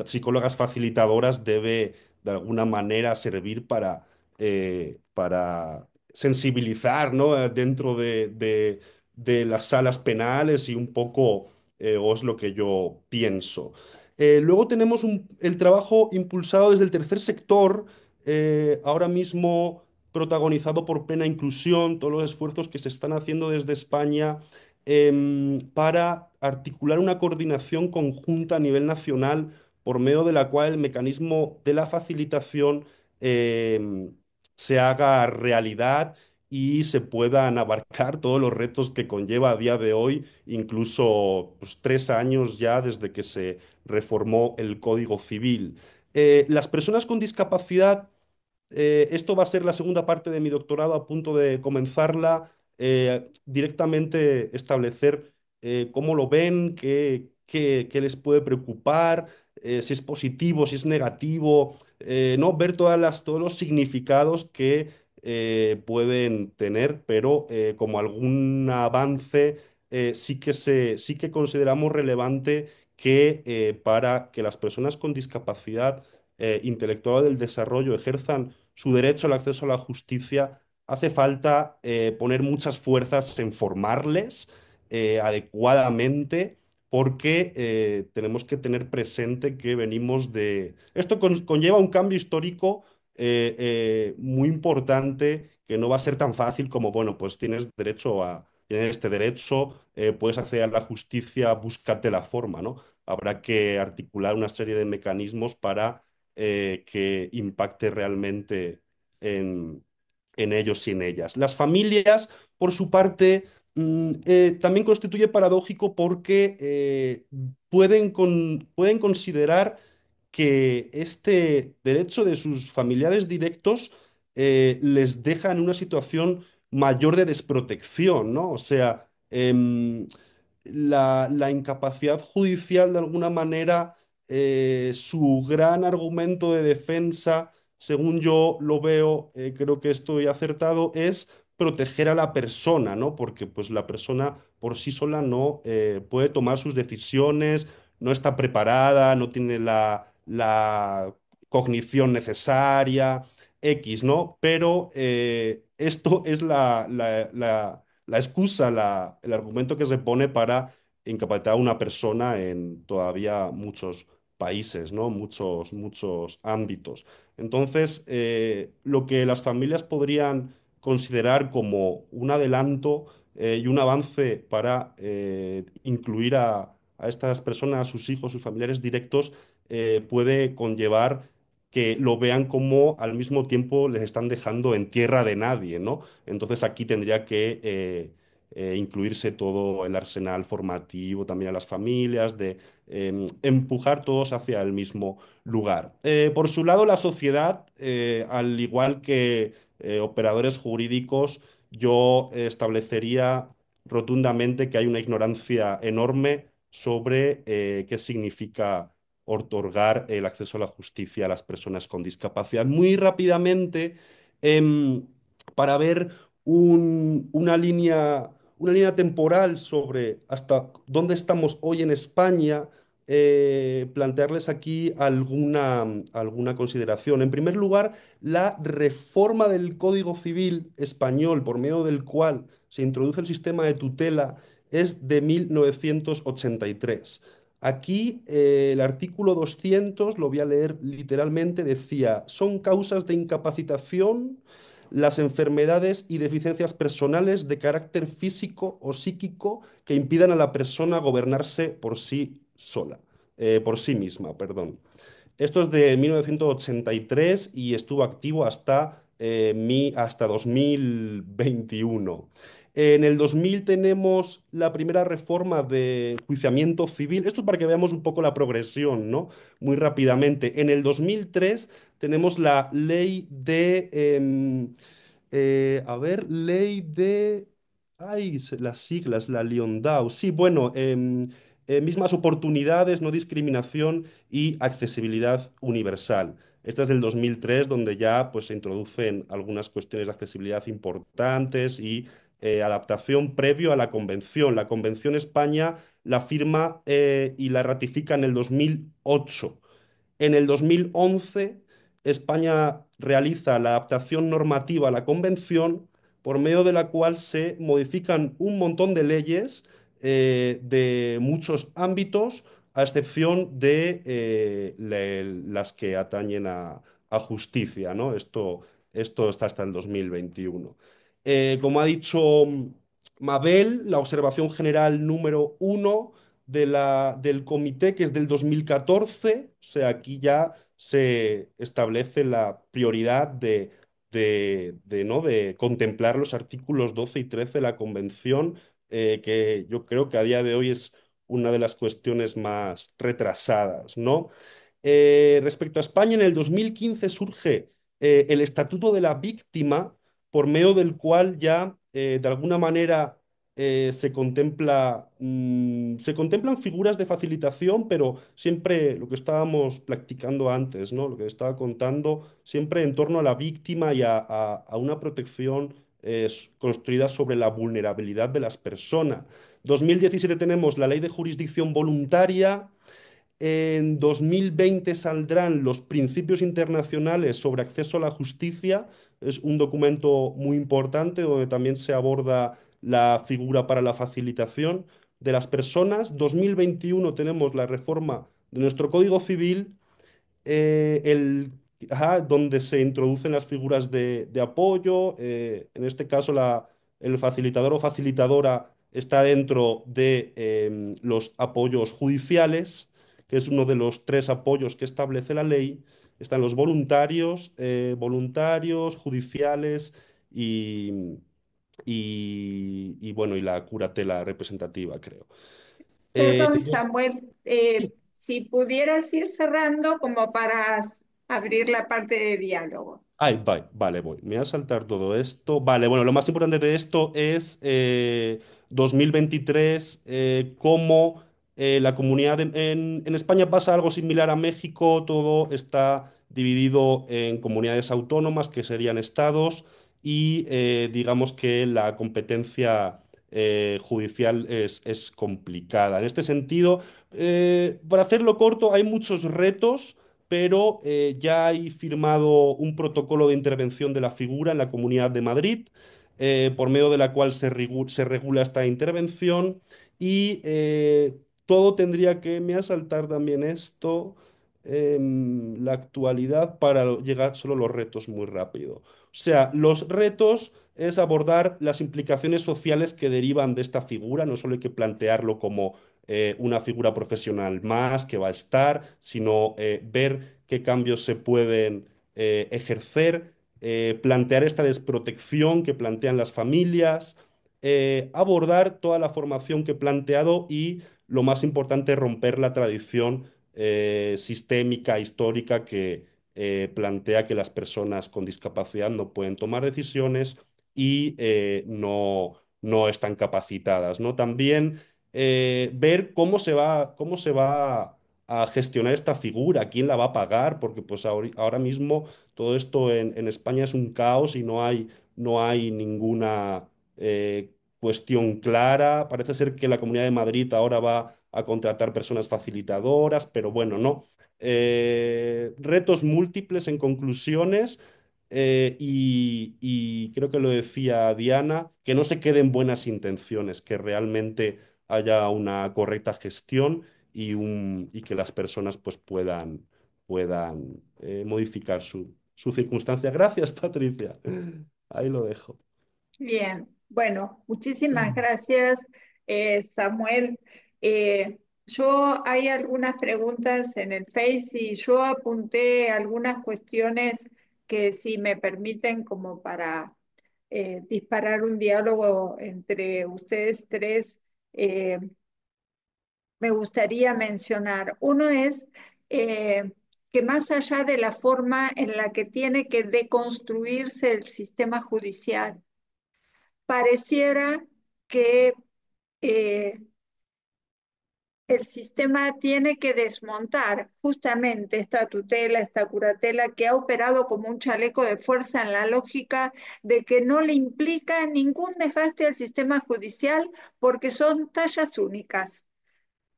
psicólogas facilitadoras, debe de alguna manera servir para, para sensibilizar, ¿no? Dentro de, de, las salas penales y un poco, es lo que yo pienso. Eh, luego tenemos el trabajo impulsado desde el tercer sector, eh, ahora mismo protagonizado por Pena Inclusión, todos los esfuerzos que se están haciendo desde España em, para articular una coordinación conjunta a nivel nacional por medio de la cual el mecanismo de la facilitación em, se haga realidad y se puedan abarcar todos los retos que conlleva a día de hoy, incluso pues, tres años ya desde que se reformó el Código Civil. Eh, las personas con discapacidad, eh, esto va a ser la segunda parte de mi doctorado a punto de comenzarla, eh, directamente establecer cómo lo ven, qué, qué les puede preocupar, si es positivo, si es negativo, ¿no? ver todas las, todos los significados que eh, pueden tener, pero eh, como algún avance eh, sí que se, sí que consideramos relevante que para que las personas con discapacidad intelectual del desarrollo ejerzan su derecho al acceso a la justicia, hace falta poner muchas fuerzas en formarles adecuadamente porque tenemos que tener presente que venimos de... Esto conlleva un cambio histórico eh, eh, muy importante que no va a ser tan fácil como, bueno, pues tienes derecho a, tienes este derecho, eh, puedes acceder a la justicia, búscate la forma, ¿no? Habrá que articular una serie de mecanismos para que impacte realmente en, ellos y en ellas. Las familias, por su parte, mm, también constituye paradójico porque pueden, con, pueden, considerar que este derecho de sus familiares directos eh, les deja en una situación mayor de desprotección, ¿no? O sea, em, la, incapacidad judicial de alguna manera, eh, su gran argumento de defensa, según yo lo veo, eh, creo que estoy acertado, es proteger a la persona, ¿no? Porque pues la persona por sí sola no puede tomar sus decisiones, no está preparada, no tiene la, la cognición necesaria, X, ¿no? Pero eh, esto es la, excusa, el argumento que se pone para incapacitar a una persona en todavía muchos países, ¿no? Muchos, muchos ámbitos. Entonces, eh, lo que las familias podrían considerar como un adelanto eh, y un avance para incluir a, a estas personas, a sus hijos, sus familiares directos, eh, puede conllevar que lo vean como al mismo tiempo les están dejando en tierra de nadie, ¿no? Entonces aquí tendría que eh, eh, incluirse todo el arsenal formativo también a las familias, de em, empujar todos hacia el mismo lugar. por su lado, la sociedad, al igual que operadores jurídicos, yo establecería rotundamente que hay una ignorancia enorme sobre qué significa otorgar el acceso a la justicia a las personas con discapacidad. Muy rápidamente, em, para ver una, línea, una, línea, temporal sobre hasta dónde estamos hoy en España, eh, plantearles aquí alguna, alguna consideración. En primer lugar, la reforma del Código Civil español, por medio del cual se introduce el sistema de tutela, es de 1983 Aquí eh, el artículo 200, lo voy a leer literalmente, decía, son causas de incapacitación las enfermedades y deficiencias personales de carácter físico o psíquico que impidan a la persona gobernarse por sí sola, eh, por sí misma, perdón. Esto es de 1983 y estuvo activo hasta, eh, hasta 2021 en el 2000 tenemos la primera reforma de juiciamiento civil. Esto es para que veamos un poco la progresión, ¿no? Muy rápidamente. En el 2003 tenemos la ley de... Em, eh, a ver, ley de... Ay, las siglas, la Liondau. Sí, bueno, em, eh, mismas oportunidades, no discriminación y accesibilidad universal. Esta es del 2003, donde ya pues, se introducen algunas cuestiones de accesibilidad importantes y eh, adaptación previo a la convención. La convención España la firma eh, y la ratifica en el 2008. En el 2011, España realiza la adaptación normativa a la convención por medio de la cual se modifican un montón de leyes eh, de muchos ámbitos, a excepción de las que atañen a, justicia. Esto, esto está hasta el 2021. Eh, como ha dicho mm, Mabel, la observación general número uno del comité, que es del 2014, o sea, aquí ya se establece la prioridad de, ¿no? de contemplar los artículos 12 y 13 de la Convención, eh, que yo creo que a día de hoy es una de las cuestiones más retrasadas. ¿no? Eh, respecto a España, en el 2015 surge el Estatuto de la Víctima, por medio del cual ya eh, de alguna manera eh, se contempla, mm, se contemplan figuras de facilitación, pero siempre lo que estábamos practicando antes, ¿no? lo que estaba contando, siempre en torno a la víctima y a, una protección eh, construida sobre la vulnerabilidad de las personas. 2017 tenemos la ley de jurisdicción voluntaria. En 2020 saldrán los principios internacionales sobre acceso a la justicia, es un documento muy importante donde también se aborda la figura para la facilitación de las personas. 2021 tenemos la reforma de nuestro Código Civil, eh, donde se introducen las figuras de, apoyo, eh, en este caso el facilitador o facilitadora está dentro de em, los apoyos judiciales, que es uno de los tres apoyos que establece la ley. Están los voluntarios, eh, voluntarios, judiciales y, y, bueno, y la curatela representativa, creo. Eh, Perdón, Samuel, eh, si pudieras ir cerrando como para abrir la parte de diálogo. Ay, vale, vale, voy. Me voy a saltar todo esto. Vale, bueno, lo más importante de esto es 2023, cómo eh, la comunidad en, España pasa algo similar a México, todo está dividido en comunidades autónomas, que serían estados, y eh, digamos que la competencia eh, judicial es, es, complicada. En este sentido, para hacerlo corto, hay muchos retos pero ya hay firmado un protocolo de intervención de la figura en la Comunidad de Madrid, por medio de la cual se, se regula esta intervención y todo tendría que me asaltar también esto, en em, la actualidad, para llegar solo los retos muy rápido. O sea, los retos es abordar las implicaciones sociales que derivan de esta figura, no solo hay que plantearlo como eh, una figura profesional más que va a estar, sino eh, ver qué cambios se pueden eh, ejercer, plantear esta desprotección que plantean las familias, abordar toda la formación que he planteado y lo más importante es romper la tradición eh, sistémica, histórica, que eh, plantea que las personas con discapacidad no pueden tomar decisiones y eh, no, no están capacitadas. ¿no? También ver cómo se va, cómo se va a gestionar esta figura, quién la va a pagar, porque pues ahora mismo todo esto en, España es un caos y no hay, no hay ninguna cuestión clara. Parece ser que la Comunidad de Madrid ahora va a contratar personas facilitadoras, pero bueno, no. Eh, retos múltiples en conclusiones eh, y, creo que lo decía Diana, que no se queden buenas intenciones, que realmente haya una correcta gestión y, un, y que las personas pues, puedan, puedan eh, modificar su, su circunstancia. Gracias, Patricia. Ahí lo dejo. Bien, bueno, muchísimas mm. gracias, eh, Samuel. Eh, yo hay algunas preguntas en el Face y yo apunté algunas cuestiones que si me permiten como para eh, disparar un diálogo entre ustedes tres, me gustaría mencionar. Uno es que más allá de la forma en la que tiene que deconstruirse el sistema judicial, pareciera que eh, el sistema tiene que desmontar justamente esta tutela, esta curatela que ha operado como un chaleco de fuerza en la lógica de que no le implica ningún desgaste al sistema judicial porque son tallas únicas,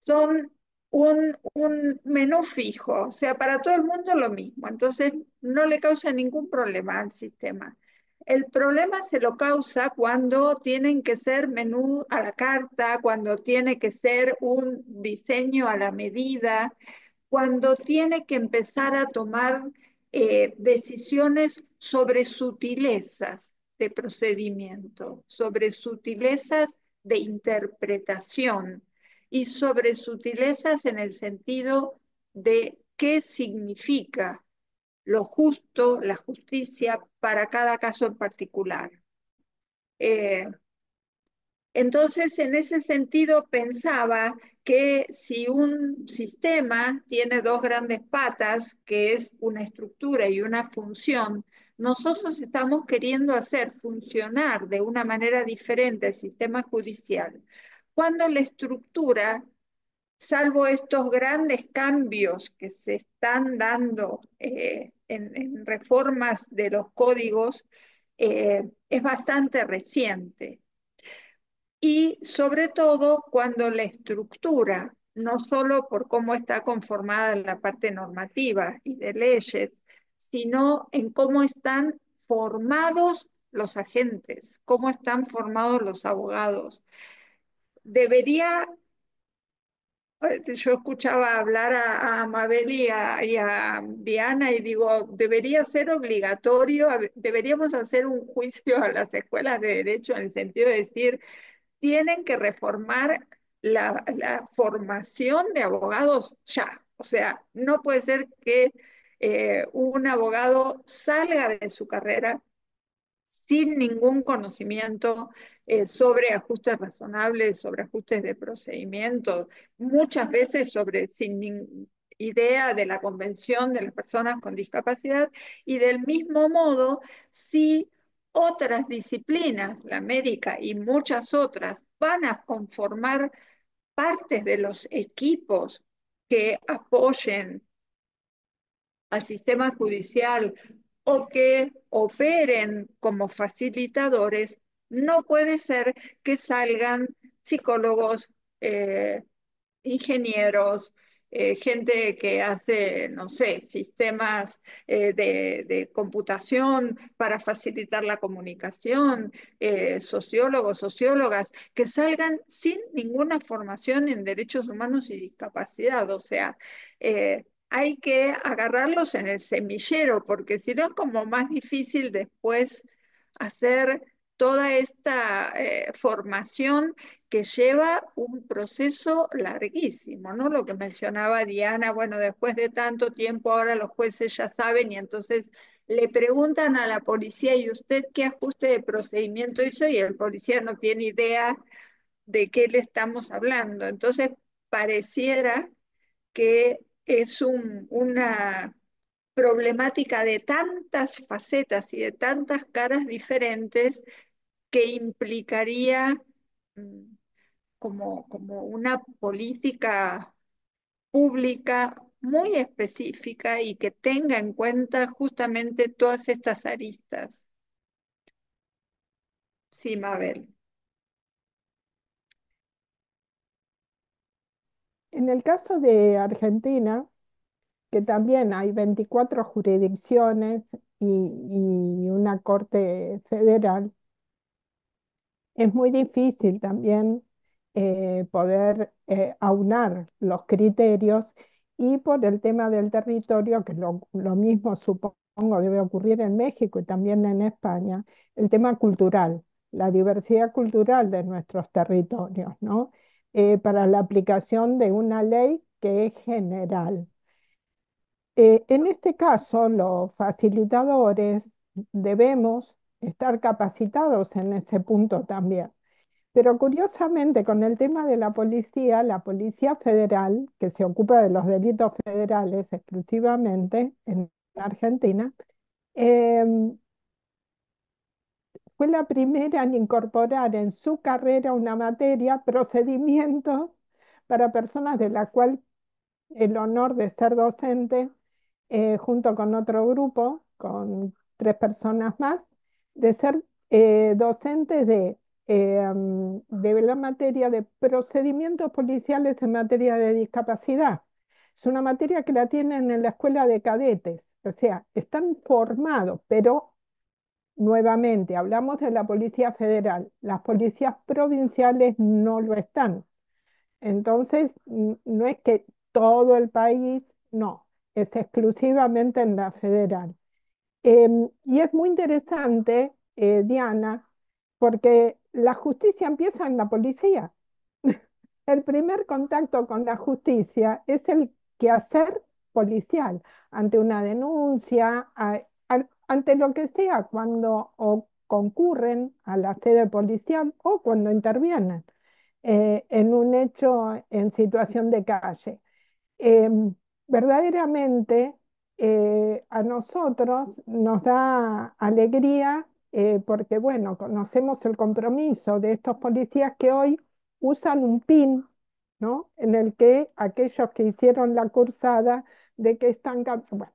son un, un menú fijo, o sea, para todo el mundo lo mismo, entonces no le causa ningún problema al sistema. El problema se lo causa cuando tienen que ser menú a la carta, cuando tiene que ser un diseño a la medida, cuando tiene que empezar a tomar eh, decisiones sobre sutilezas de procedimiento, sobre sutilezas de interpretación y sobre sutilezas en el sentido de qué significa lo justo, la justicia para cada caso en particular. Eh, entonces, en ese sentido, pensaba que si un sistema tiene dos grandes patas, que es una estructura y una función, nosotros estamos queriendo hacer funcionar de una manera diferente el sistema judicial, cuando la estructura salvo estos grandes cambios que se están dando eh, en, reformas de los códigos, eh, es bastante reciente. Y sobre todo cuando la estructura, no solo por cómo está conformada la parte normativa y de leyes, sino en cómo están formados los agentes, cómo están formados los abogados. Debería yo escuchaba hablar a, a Mabel y a, Diana y digo, debería ser obligatorio, deberíamos hacer un juicio a las escuelas de derecho en el sentido de decir, tienen que reformar la, formación de abogados ya. O sea, no puede ser que eh, un abogado salga de su carrera sin ningún conocimiento eh, sobre ajustes razonables, sobre ajustes de procedimiento, muchas veces sobre sin idea de la Convención de las Personas con Discapacidad y del mismo modo, si otras disciplinas, la médica y muchas otras, van a conformar partes de los equipos que apoyen al sistema judicial o que operen como facilitadores, no puede ser que salgan psicólogos, eh, ingenieros, eh, gente que hace, no sé, sistemas eh, de, computación para facilitar la comunicación, sociólogos, sociólogas, que salgan sin ninguna formación en derechos humanos y discapacidad. O sea, hay que agarrarlos en el semillero, porque si no es como más difícil después hacer toda esta eh, formación que lleva un proceso larguísimo, ¿no? Lo que mencionaba Diana, bueno, después de tanto tiempo ahora los jueces ya saben y entonces le preguntan a la policía, ¿y usted qué ajuste de procedimiento hizo? Y el policía no tiene idea de qué le estamos hablando. Entonces, pareciera que es una problemática de tantas facetas y de tantas caras diferentes que implicaría mm, como, como una política pública muy específica y que tenga en cuenta justamente todas estas aristas. Sí, Mabel. En el caso de Argentina, que también hay 24 jurisdicciones y, una corte federal, es muy difícil también eh, poder eh, aunar los criterios y por el tema del territorio, que lo, lo, mismo supongo debe ocurrir en México y también en España, el tema cultural, la diversidad cultural de nuestros territorios, ¿no? Eh, para la aplicación de una ley que es general. Eh, en este caso, los facilitadores debemos estar capacitados en ese punto también. Pero curiosamente, con el tema de la policía, la Policía Federal, que se ocupa de los delitos federales exclusivamente en Argentina, eh, fue la primera en incorporar en su carrera una materia, procedimientos, para personas de la cual el honor de ser docente, eh, junto con otro grupo, con tres personas más, de ser eh, docentes de, em, de la materia de procedimientos policiales en materia de discapacidad. Es una materia que la tienen en la escuela de cadetes, o sea, están formados, pero nuevamente, hablamos de la Policía Federal, las policías provinciales no lo están. Entonces, no es que todo el país, no, es exclusivamente en la federal. Em, y es muy interesante, eh, Diana, porque la justicia empieza en la policía. el primer contacto con la justicia es el quehacer policial, ante una denuncia, ante lo que sea cuando concurren a la sede policial o cuando intervienen eh, en un hecho en situación de calle. Em, verdaderamente eh, a nosotros nos da alegría eh, porque, bueno, conocemos el compromiso de estos policías que hoy usan un PIN, ¿no? En el que aquellos que hicieron la cursada de que están... Bueno,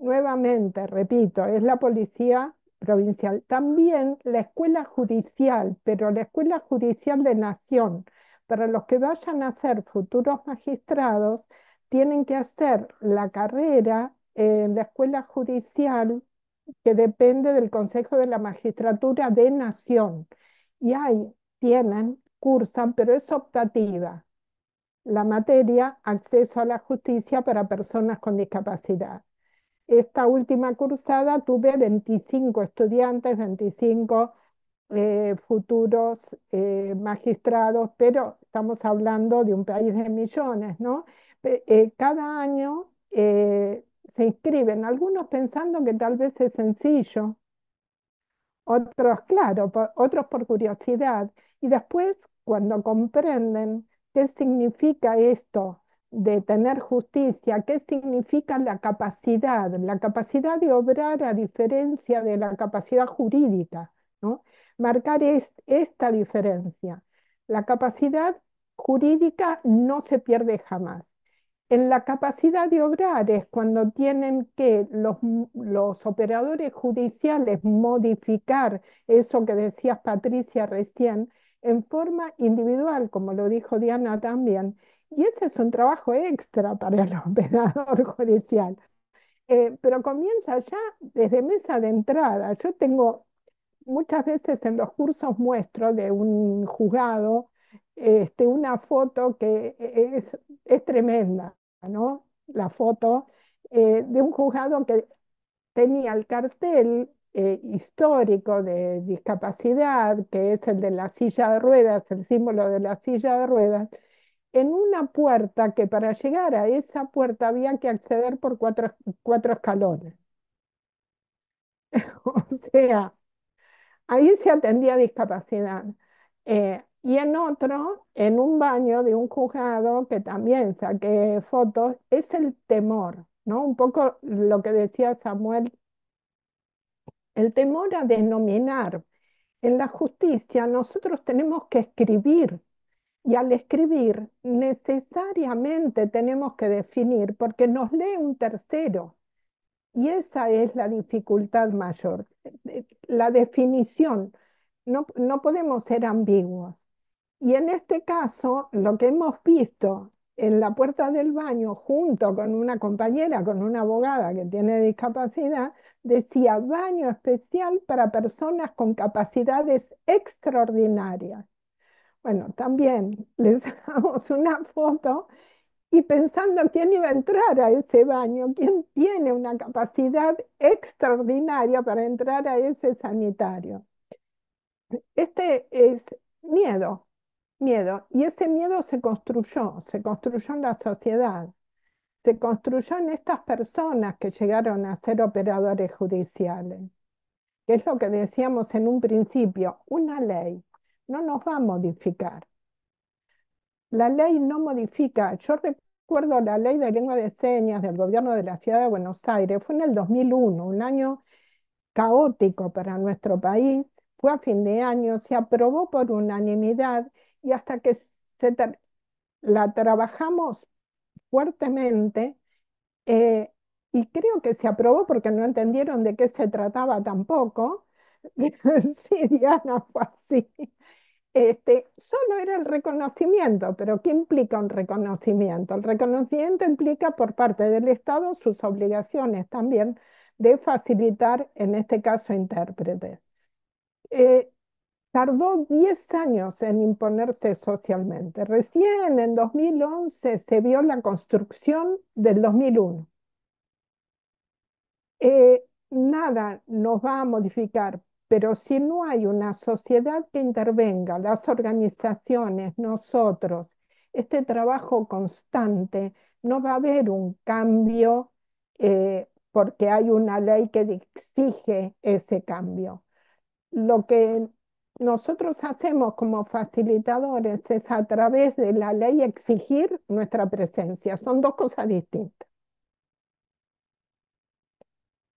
nuevamente, repito, es la policía provincial. También la escuela judicial, pero la escuela judicial de nación. Para los que vayan a ser futuros magistrados, tienen que hacer la carrera en la escuela judicial que depende del Consejo de la Magistratura de Nación. Y ahí tienen, cursan, pero es optativa la materia acceso a la justicia para personas con discapacidad esta última cruzada tuve 25 estudiantes, 25 eh, futuros eh, magistrados, pero estamos hablando de un país de millones, ¿no? Eh, cada año se inscriben, algunos pensando que tal vez es sencillo, otros, claro, otros por curiosidad, y después cuando comprenden qué significa esto, de tener justicia, qué significa la capacidad, la capacidad de obrar a diferencia de la capacidad jurídica, ¿no? marcar esta diferencia. La capacidad jurídica no se pierde jamás. En la capacidad de obrar es cuando tienen que los, los operadores judiciales modificar eso que decías Patricia recién en forma individual, como lo dijo Diana también, y ese es un trabajo extra para el operador judicial. Eh, pero comienza ya desde mesa de entrada. Yo tengo muchas veces en los cursos muestro de un juzgado este, una foto que e, e, es, tremenda, ¿no? La foto eh, de un juzgado que tenía el cartel eh, histórico de discapacidad, que es el de la silla de ruedas, el símbolo de la silla de ruedas, en una puerta que para llegar a esa puerta había que acceder por cuatro, escalones. o sea, ahí se atendía discapacidad. Eh, y en otro, en un baño de un juzgado, que también saqué fotos, es el temor, ¿no? Un poco lo que decía Samuel, el temor a denominar. En la justicia nosotros tenemos que escribir y al escribir, necesariamente tenemos que definir porque nos lee un tercero. Y esa es la dificultad mayor, eh, eh, la definición. No, podemos ser ambiguos. Y en este caso, lo que hemos visto en la puerta del baño, junto con una compañera, con una abogada que tiene discapacidad, decía baño especial para personas con capacidades extraordinarias. Bueno, también les damos una foto y pensando quién iba a entrar a ese baño, quién tiene una capacidad extraordinaria para entrar a ese sanitario. Este es miedo, miedo, y ese miedo se construyó, se construyó en la sociedad, se construyó en estas personas que llegaron a ser operadores judiciales, es lo que decíamos en un principio, una ley no nos va a modificar. La ley no modifica. Yo recuerdo la ley de lengua de señas del gobierno de la ciudad de Buenos Aires, fue en el 2001, un año caótico para nuestro país, fue a fin de año, se aprobó por unanimidad y hasta que la trabajamos fuertemente, eh, y creo que se aprobó porque no entendieron de qué se trataba tampoco. sí, Diana fue así. Este, solo era el reconocimiento, pero ¿qué implica un reconocimiento? El reconocimiento implica por parte del Estado sus obligaciones también de facilitar, en este caso, intérpretes. Eh, tardó 10 años en imponerse socialmente. Recién en 2011 se vio la construcción del 2001. Eh, nada nos va a modificar pero si no hay una sociedad que intervenga, las organizaciones, nosotros, este trabajo constante, no va a haber un cambio eh, porque hay una ley que exige ese cambio. Lo que nosotros hacemos como facilitadores es a través de la ley exigir nuestra presencia. Son dos cosas distintas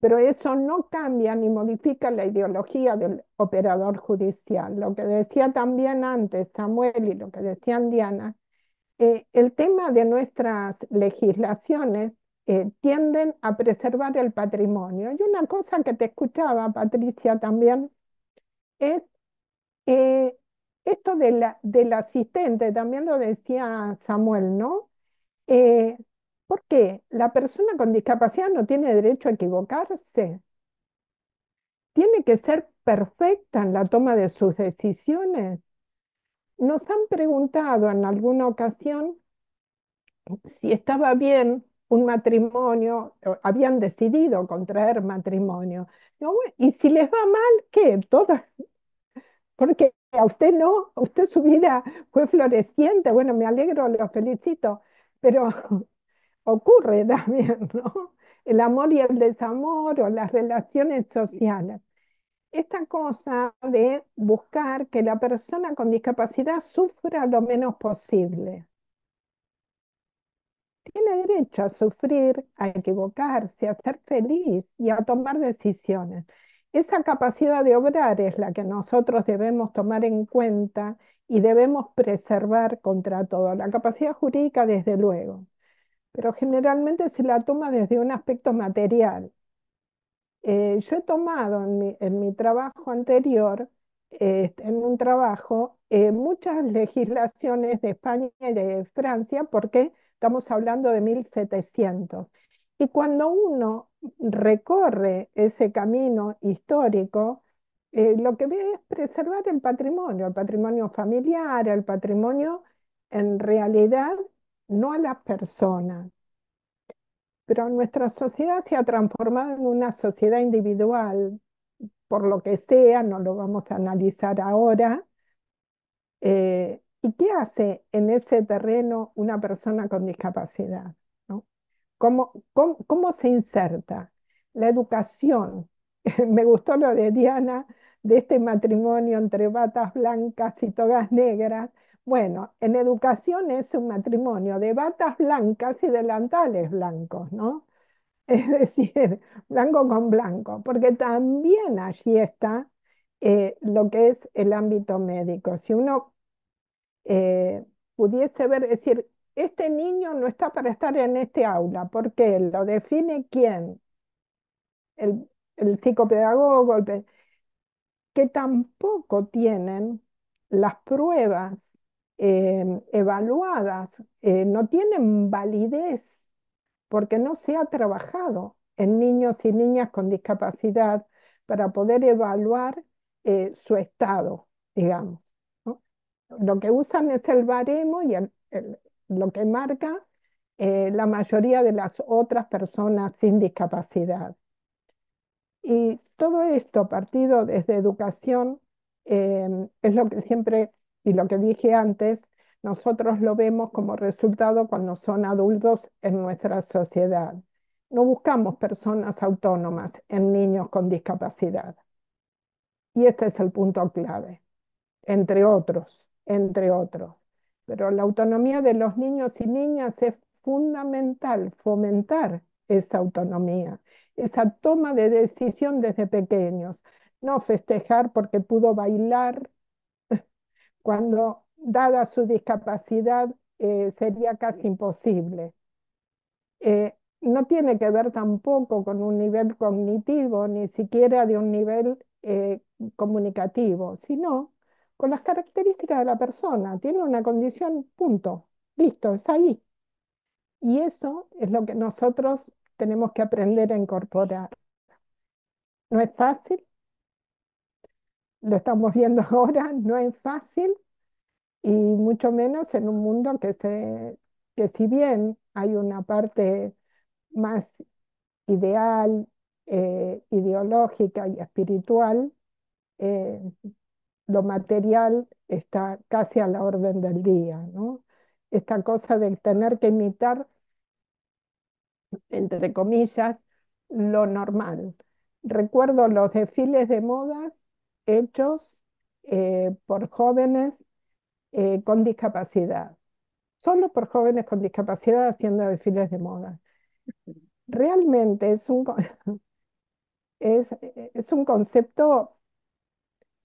pero eso no cambia ni modifica la ideología del operador judicial. Lo que decía también antes Samuel y lo que decía Diana, eh, el tema de nuestras legislaciones eh, tienden a preservar el patrimonio. Y una cosa que te escuchaba, Patricia, también, es eh, esto de la, del asistente, también lo decía Samuel, ¿no? Porque la persona con discapacidad no tiene derecho a equivocarse. Tiene que ser perfecta en la toma de sus decisiones. Nos han preguntado en alguna ocasión si estaba bien un matrimonio, habían decidido contraer matrimonio. Y si les va mal, ¿qué? Todas. Porque a usted no, a usted su vida fue floreciente, bueno, me alegro, lo felicito, pero ocurre también, ¿no? El amor y el desamor o las relaciones sociales. Esta cosa de buscar que la persona con discapacidad sufra lo menos posible. Tiene derecho a sufrir, a equivocarse, a ser feliz y a tomar decisiones. Esa capacidad de obrar es la que nosotros debemos tomar en cuenta y debemos preservar contra todo. La capacidad jurídica, desde luego pero generalmente se la toma desde un aspecto material. Eh, yo he tomado en mi, en mi trabajo anterior, eh, en un trabajo, eh, muchas legislaciones de España y de Francia, porque estamos hablando de 1700. Y cuando uno recorre ese camino histórico, lo que ve es preservar el patrimonio, el patrimonio familiar, el patrimonio en realidad no a las personas. Pero nuestra sociedad se ha transformado en una sociedad individual, por lo que sea, no lo vamos a analizar ahora. Eh, ¿Y qué hace en ese terreno una persona con discapacidad? cómo se inserta? La educación. Me gustó lo de Diana, de este matrimonio entre batas blancas y togas negras, bueno, en educación es un matrimonio de batas blancas y delantales blancos, ¿no? Es decir, blanco con blanco, porque también allí está eh, lo que es el ámbito médico. Si uno eh, pudiese ver, es decir, este niño no está para estar en este aula, porque lo define quién, el, psicopedagogo, que tampoco tienen las pruebas Em, evaluadas eh, no tienen validez porque no se ha trabajado en niños y niñas con discapacidad para poder evaluar eh, su estado, digamos. Lo que usan es el baremo y lo que marca eh, la mayoría de las otras personas sin discapacidad. Y todo esto partido desde educación em, es lo que siempre y lo que dije antes, nosotros lo vemos como resultado cuando son adultos en nuestra sociedad. No buscamos personas autónomas en niños con discapacidad. Y este es el punto clave, entre otros, entre otros. Pero la autonomía de los niños y niñas es fundamental, fomentar esa autonomía, esa toma de decisión desde pequeños, no festejar porque pudo bailar cuando, dada su discapacidad, eh, sería casi imposible. Eh, no tiene que ver tampoco con un nivel cognitivo, ni siquiera de un nivel eh, comunicativo, sino con las características de la persona. Tiene una condición, punto, listo, es ahí. Y eso es lo que nosotros tenemos que aprender a incorporar. No es fácil, lo estamos viendo ahora, no es fácil y mucho menos en un mundo que, se, que si bien hay una parte más ideal, eh, ideológica y espiritual, eh, lo material está casi a la orden del día. Esta cosa de tener que imitar, entre comillas, lo normal. Recuerdo los desfiles de modas hechos eh, por jóvenes eh, con discapacidad, solo por jóvenes con discapacidad haciendo desfiles de moda. Realmente es un, es, un concepto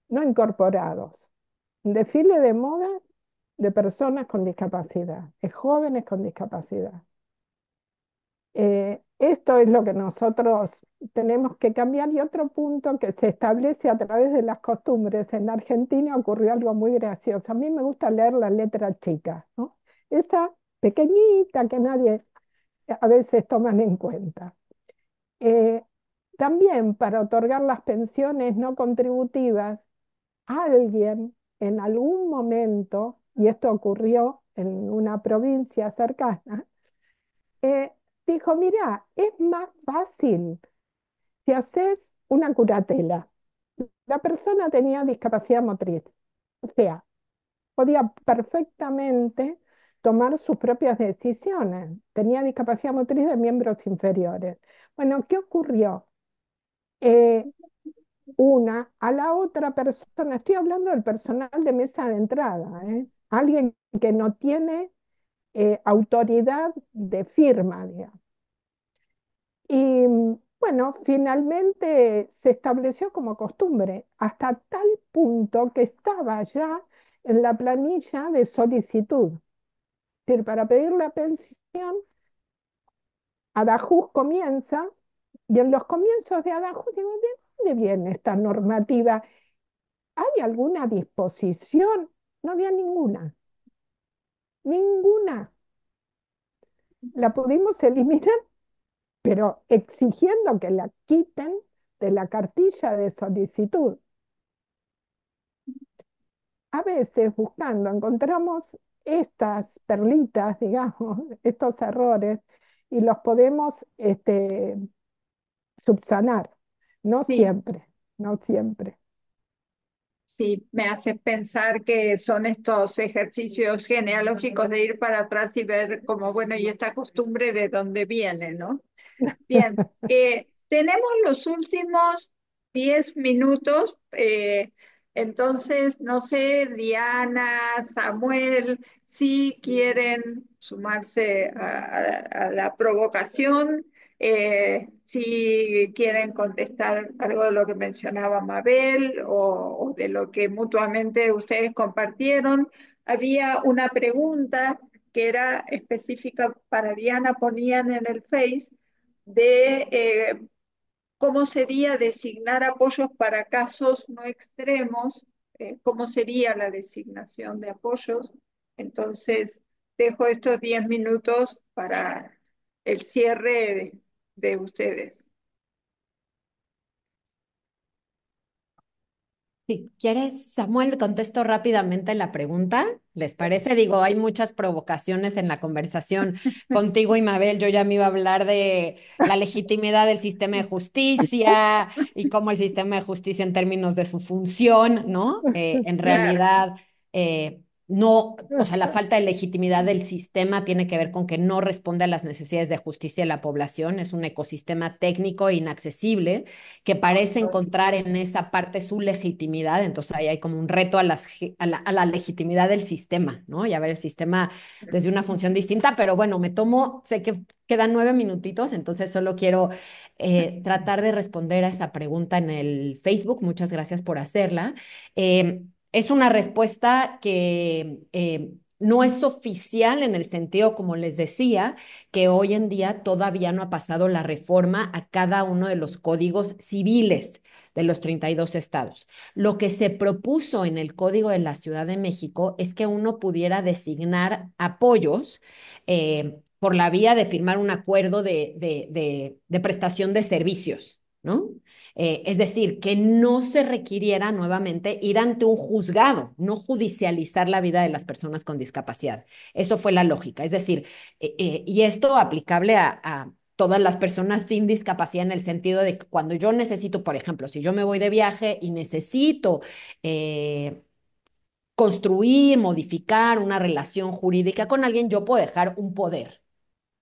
no incorporado. desfile de moda de personas con discapacidad, de jóvenes con discapacidad. Eh, esto es lo que nosotros tenemos que cambiar y otro punto que se establece a través de las costumbres. En Argentina ocurrió algo muy gracioso. A mí me gusta leer la letra chica, ¿no? esa pequeñita que nadie eh, a veces toma en cuenta. Eh, también para otorgar las pensiones no contributivas, alguien en algún momento, y esto ocurrió en una provincia cercana, eh, dijo, mira, es más fácil si haces una curatela. La persona tenía discapacidad motriz, o sea, podía perfectamente tomar sus propias decisiones. Tenía discapacidad motriz de miembros inferiores. Bueno, ¿qué ocurrió? Eh, una a la otra persona, estoy hablando del personal de mesa de entrada, ¿eh? alguien que no tiene eh, autoridad de firma, Y bueno, finalmente se estableció como costumbre, hasta tal punto que estaba ya en la planilla de solicitud. Es decir, para pedir la pensión, Adajus comienza, y en los comienzos de Adajus digo, ¿de dónde viene esta normativa? ¿Hay alguna disposición? No había ninguna. Ninguna. La pudimos eliminar, pero exigiendo que la quiten de la cartilla de solicitud. A veces buscando encontramos estas perlitas, digamos, estos errores, y los podemos este, subsanar. No siempre, no siempre. Sí, me haces pensar que son estos ejercicios genealógicos de ir para atrás y ver cómo, bueno, y esta costumbre de dónde viene, ¿no? Bien, eh, tenemos los últimos 10 minutos, eh, entonces, no sé, Diana, Samuel, si quieren sumarse a la provocación eh, si quieren contestar algo de lo que mencionaba Mabel o, de lo que mutuamente ustedes compartieron, había una pregunta que era específica para Diana, ponían en el Face, de eh, cómo sería designar apoyos para casos no extremos, eh, cómo sería la designación de apoyos. Entonces, dejo estos 10 minutos para el cierre de de ustedes. Si quieres, Samuel, contesto rápidamente la pregunta. ¿Les parece? Digo, hay muchas provocaciones en la conversación contigo y Mabel. Yo ya me iba a hablar de la legitimidad del sistema de justicia y cómo el sistema de justicia en términos de su función, ¿no? Eh, en realidad, eh, no, o sea, la falta de legitimidad del sistema tiene que ver con que no responde a las necesidades de justicia de la población, es un ecosistema técnico e inaccesible que parece encontrar en esa parte su legitimidad, entonces ahí hay como un reto a, la, legitimidad del sistema, ¿no? Y a ver el sistema desde una función distinta, pero bueno, me tomo, sé que quedan nueve minutitos, entonces solo quiero eh, tratar de responder a esa pregunta en el Facebook, muchas gracias por hacerla. Eh, es una respuesta que... Eh, no es oficial en el sentido, como les decía, que hoy en día todavía no ha pasado la reforma a cada uno de los códigos civiles de los 32 estados. Lo que se propuso en el Código de la Ciudad de México es que uno pudiera designar apoyos eh, por la vía de firmar un acuerdo de, de prestación de servicios, ¿no? Eh, es decir, que no se requiriera nuevamente ir ante un juzgado, no judicializar la vida de las personas con discapacidad. Eso fue la lógica. Es decir, eh, eh, y esto aplicable a, todas las personas sin discapacidad en el sentido de que cuando yo necesito, por ejemplo, si yo me voy de viaje y necesito construir, modificar una relación jurídica con alguien, yo puedo dejar un poder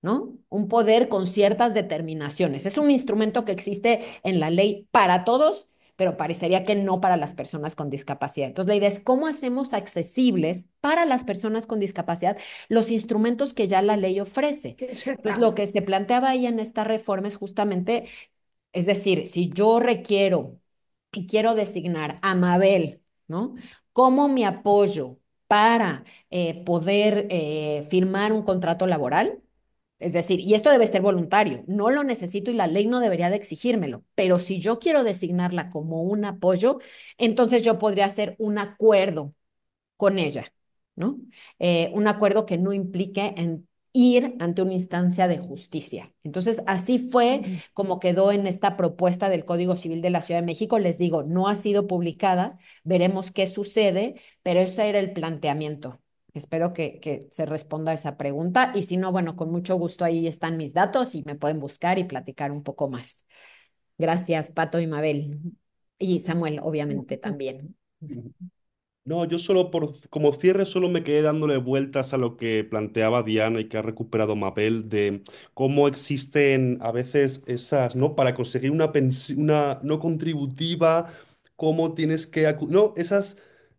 ¿no? Un poder con ciertas determinaciones. Es un instrumento que existe en la ley para todos, pero parecería que no para las personas con discapacidad. Entonces, la idea es cómo hacemos accesibles para las personas con discapacidad los instrumentos que ya la ley ofrece. lo que se planteaba ahí en esta reforma es justamente, es decir, si yo requiero y quiero designar a Mabel, ¿no? Como mi apoyo para eh, poder eh, firmar un contrato laboral, es decir, y esto debe ser voluntario, no lo necesito y la ley no debería de exigírmelo, pero si yo quiero designarla como un apoyo, entonces yo podría hacer un acuerdo con ella, ¿no? Eh, un acuerdo que no implique en ir ante una instancia de justicia. Entonces, así fue como quedó en esta propuesta del Código Civil de la Ciudad de México. Les digo, no ha sido publicada, veremos qué sucede, pero ese era el planteamiento. Espero que, se responda a esa pregunta y si no, bueno, con mucho gusto ahí están mis datos y me pueden buscar y platicar un poco más. Gracias, Pato y Mabel. Y Samuel, obviamente, también. No, yo solo por, como cierre, solo me quedé dándole vueltas a lo que planteaba Diana y que ha recuperado Mabel de cómo existen a veces esas, ¿no? Para conseguir una pensión una no contributiva, cómo tienes que, no, esas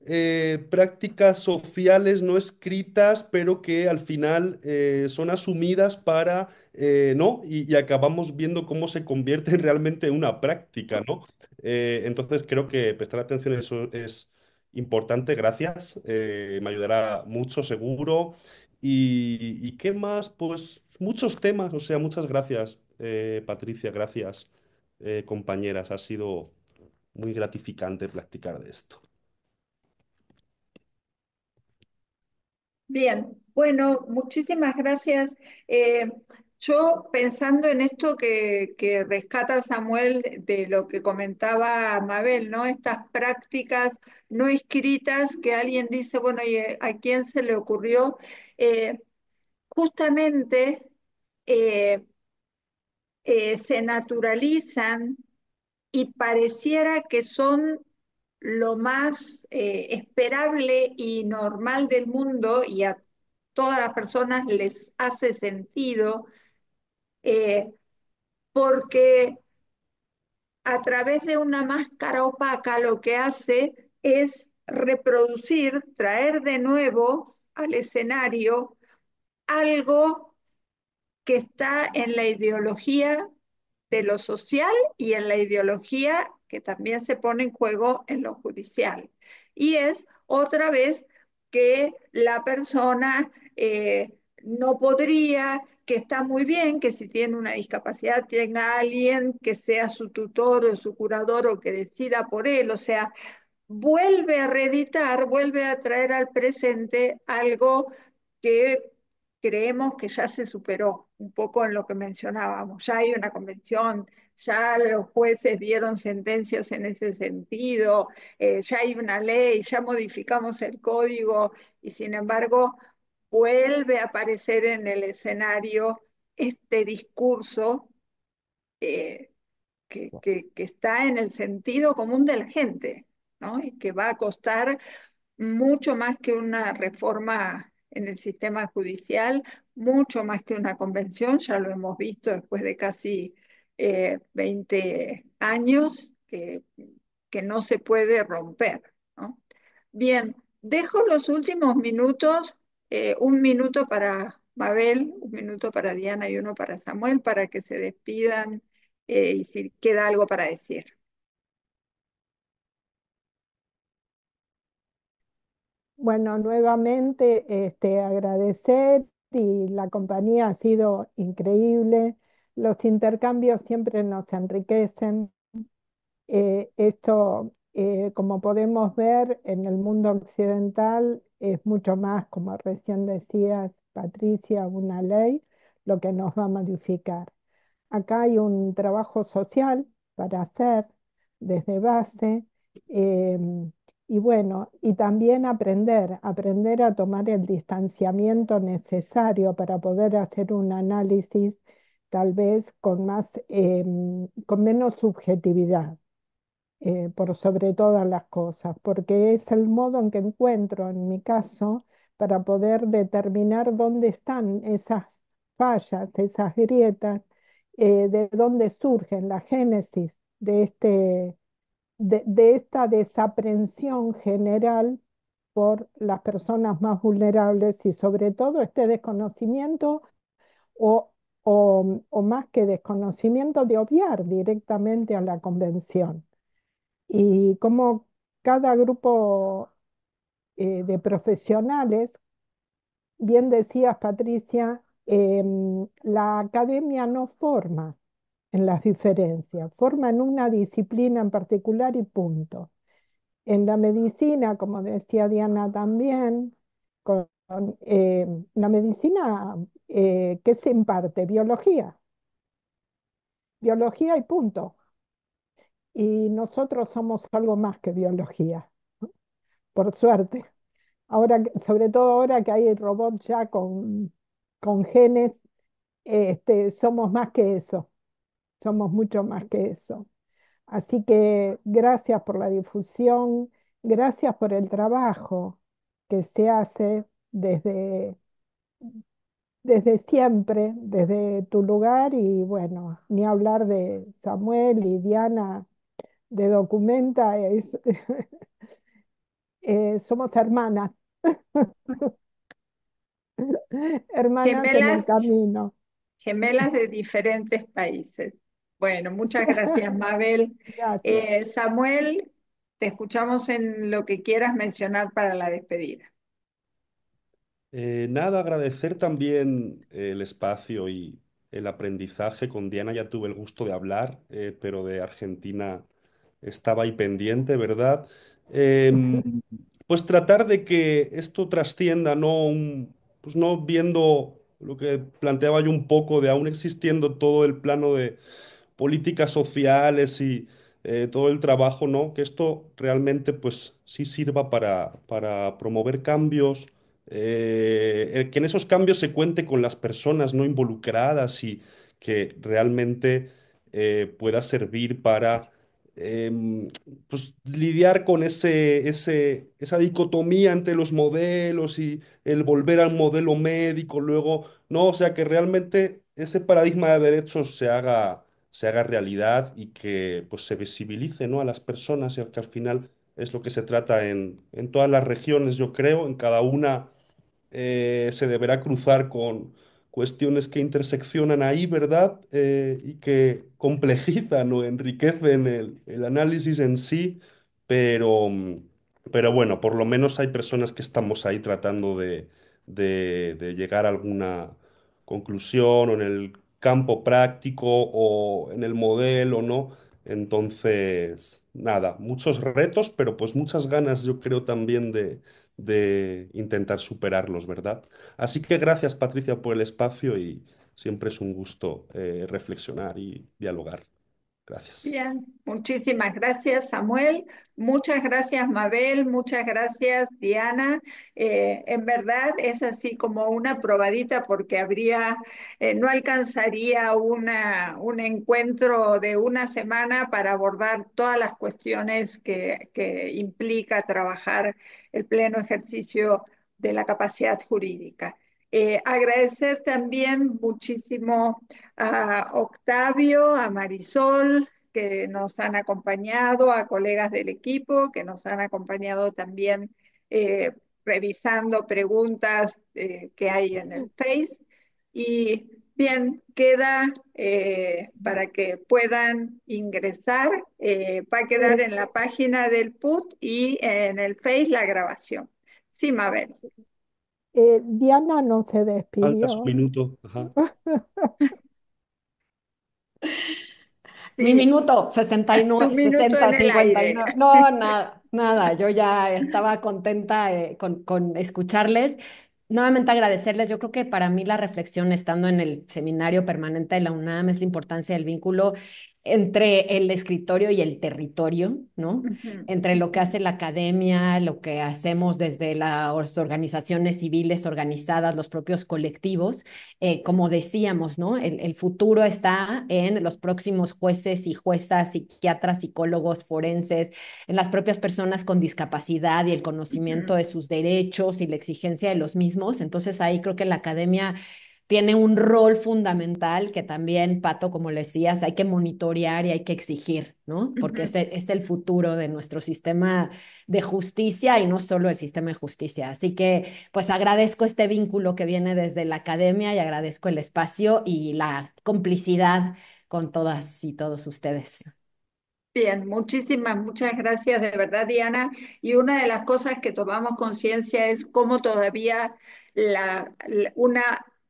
eh, prácticas sociales no escritas, pero que al final eh, son asumidas para, eh, ¿no? Y, acabamos viendo cómo se convierte realmente en una práctica, ¿no? entonces creo que prestar atención a eso es importante, gracias, me ayudará mucho, seguro. Y, y, qué más? Pues muchos temas, o sea, muchas gracias, Patricia, gracias, compañeras, ha sido muy gratificante practicar de esto. Bien, bueno, muchísimas gracias. Eh, yo pensando en esto que, rescata Samuel de lo que comentaba Mabel, ¿no? Estas prácticas no escritas que alguien dice, bueno, ¿y eh, a quién se le ocurrió? Eh, justamente se naturalizan y pareciera que son lo más eh, esperable y normal del mundo y a todas las personas les hace sentido eh, porque a través de una máscara opaca lo que hace es reproducir, traer de nuevo al escenario algo que está en la ideología de lo social y en la ideología que también se pone en juego en lo judicial. Y es otra vez que la persona eh, no podría, que está muy bien, que si tiene una discapacidad tenga alguien que sea su tutor o su curador o que decida por él, o sea, vuelve a reeditar, vuelve a traer al presente algo que creemos que ya se superó un poco en lo que mencionábamos, ya hay una convención ya los jueces dieron sentencias en ese sentido, eh, ya hay una ley, ya modificamos el código y sin embargo vuelve a aparecer en el escenario este discurso eh, que, que, que, está en el sentido común de la gente ¿no? y que va a costar mucho más que una reforma en el sistema judicial, mucho más que una convención, ya lo hemos visto después de casi 20 eh, años que, no se puede romper. Bien, dejo los últimos minutos, eh, un minuto para Mabel, un minuto para Diana y uno para Samuel, para que se despidan eh, y si queda algo para decir. Bueno, nuevamente este, agradecer y la compañía ha sido increíble. Los intercambios siempre nos enriquecen. Eh, esto, eh, como podemos ver, en el mundo occidental es mucho más, como recién decías, Patricia, una ley, lo que nos va a modificar. Acá hay un trabajo social para hacer desde base. Eh, y bueno, y también aprender, aprender a tomar el distanciamiento necesario para poder hacer un análisis tal vez con, más, em, con menos subjetividad, eh, por sobre todas las cosas, porque es el modo en que encuentro, en mi caso, para poder determinar dónde están esas fallas, esas grietas, eh, de dónde surgen la génesis de, este, de esta desaprensión general por las personas más vulnerables y sobre todo este desconocimiento o o, más que desconocimiento de obviar directamente a la convención. Y como cada grupo eh, de profesionales, bien decías Patricia, em, la academia no forma en las diferencias, forma en una disciplina en particular y punto. En la medicina, como decía Diana también, con eh, la medicina eh, que se imparte, biología. Biología y punto. Y nosotros somos algo más que biología, por suerte. Ahora, sobre todo ahora que hay robots ya con, con genes, este, somos más que eso, somos mucho más que eso. Así que gracias por la difusión, gracias por el trabajo que se hace desde, desde siempre, desde tu lugar y bueno, ni hablar de Samuel y Diana de Documenta, eh, somos hermanas. hermanas gemelas, camino. Gemelas de diferentes países. Bueno, muchas gracias, Mabel. Eh, Samuel, te escuchamos en lo que quieras mencionar para la despedida. Eh, nada, agradecer también el espacio y el aprendizaje. Con Diana ya tuve el gusto de hablar, eh, pero de Argentina estaba ahí pendiente, ¿verdad? Em, pues tratar de que esto trascienda, no, pues no viendo lo que planteaba yo un poco, de aún existiendo todo el plano de políticas sociales y eh, todo el trabajo, ¿no? Que esto realmente pues sí sirva para, para promover cambios eh, que en esos cambios se cuente con las personas no involucradas y que realmente eh, pueda servir para em, pues, lidiar con ese, esa dicotomía entre los modelos y el volver al modelo médico luego, no, o sea, que realmente ese paradigma de derechos se haga, se haga realidad y que pues, se visibilice ¿no? a las personas y que al final es lo que se trata en, en todas las regiones, yo creo, en cada una eh, se deberá cruzar con cuestiones que interseccionan ahí, ¿verdad? Eh, y que complejizan o enriquecen el, análisis en sí, pero, pero bueno, por lo menos hay personas que estamos ahí tratando de, de llegar a alguna conclusión o en el campo práctico o en el modelo, ¿no? Entonces, nada, muchos retos, pero pues muchas ganas yo creo también de, de intentar superarlos, ¿verdad? Así que gracias Patricia por el espacio y siempre es un gusto eh, reflexionar y dialogar. Gracias. Bien, muchísimas gracias Samuel, muchas gracias Mabel, muchas gracias Diana. Eh, en verdad es así como una probadita porque habría, eh, no alcanzaría una, un encuentro de una semana para abordar todas las cuestiones que, que implica trabajar pleno ejercicio de la capacidad jurídica. Eh, agradecer también muchísimo a Octavio, a Marisol, que nos han acompañado, a colegas del equipo que nos han acompañado también eh, revisando preguntas eh, que hay en el Face. Y Bien, queda eh, para que puedan ingresar, eh, va a quedar en la página del PUT y en el Face la grabación. Sí, Mabel. Eh, Diana no se despidió. Falta minuto. Ajá. Mi minuto, 69, 60, 59. No, nada, nada. Yo ya estaba contenta con, con escucharles. Nuevamente agradecerles. Yo creo que para mí la reflexión estando en el seminario permanente de la UNAM es la importancia del vínculo entre el escritorio y el territorio, ¿no? Entre lo que hace la academia, lo que hacemos desde las organizaciones civiles organizadas, los propios colectivos, eh, como decíamos, ¿no? El, futuro está en los próximos jueces y juezas, psiquiatras, psicólogos, forenses, en las propias personas con discapacidad y el conocimiento de sus derechos y la exigencia de los mismos. Entonces ahí creo que la academia tiene un rol fundamental que también, Pato, como le decías, hay que monitorear y hay que exigir, ¿no? Porque es, el, futuro de nuestro sistema de justicia y no solo el sistema de justicia. Así que, pues agradezco este vínculo que viene desde la academia y agradezco el espacio y la complicidad con todas y todos ustedes. Bien, muchísimas, muchas gracias de verdad, Diana. Y una de las cosas que tomamos conciencia es cómo todavía la una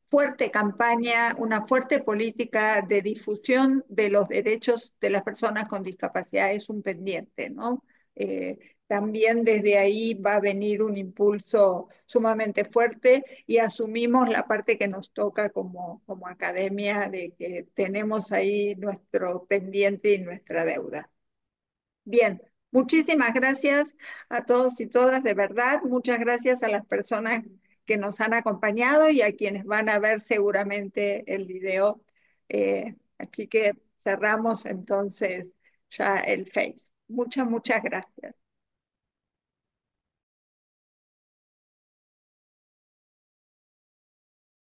fuerte campaña, una fuerte política de difusión de los derechos de las personas con discapacidad es un pendiente, ¿no? Eh, también desde ahí va a venir un impulso sumamente fuerte y asumimos la parte que nos toca como, como academia de que tenemos ahí nuestro pendiente y nuestra deuda. Bien, muchísimas gracias a todos y todas, de verdad, muchas gracias a las personas que nos han acompañado y a quienes van a ver seguramente el video. Eh, así que cerramos entonces ya el Face. Muchas, muchas gracias.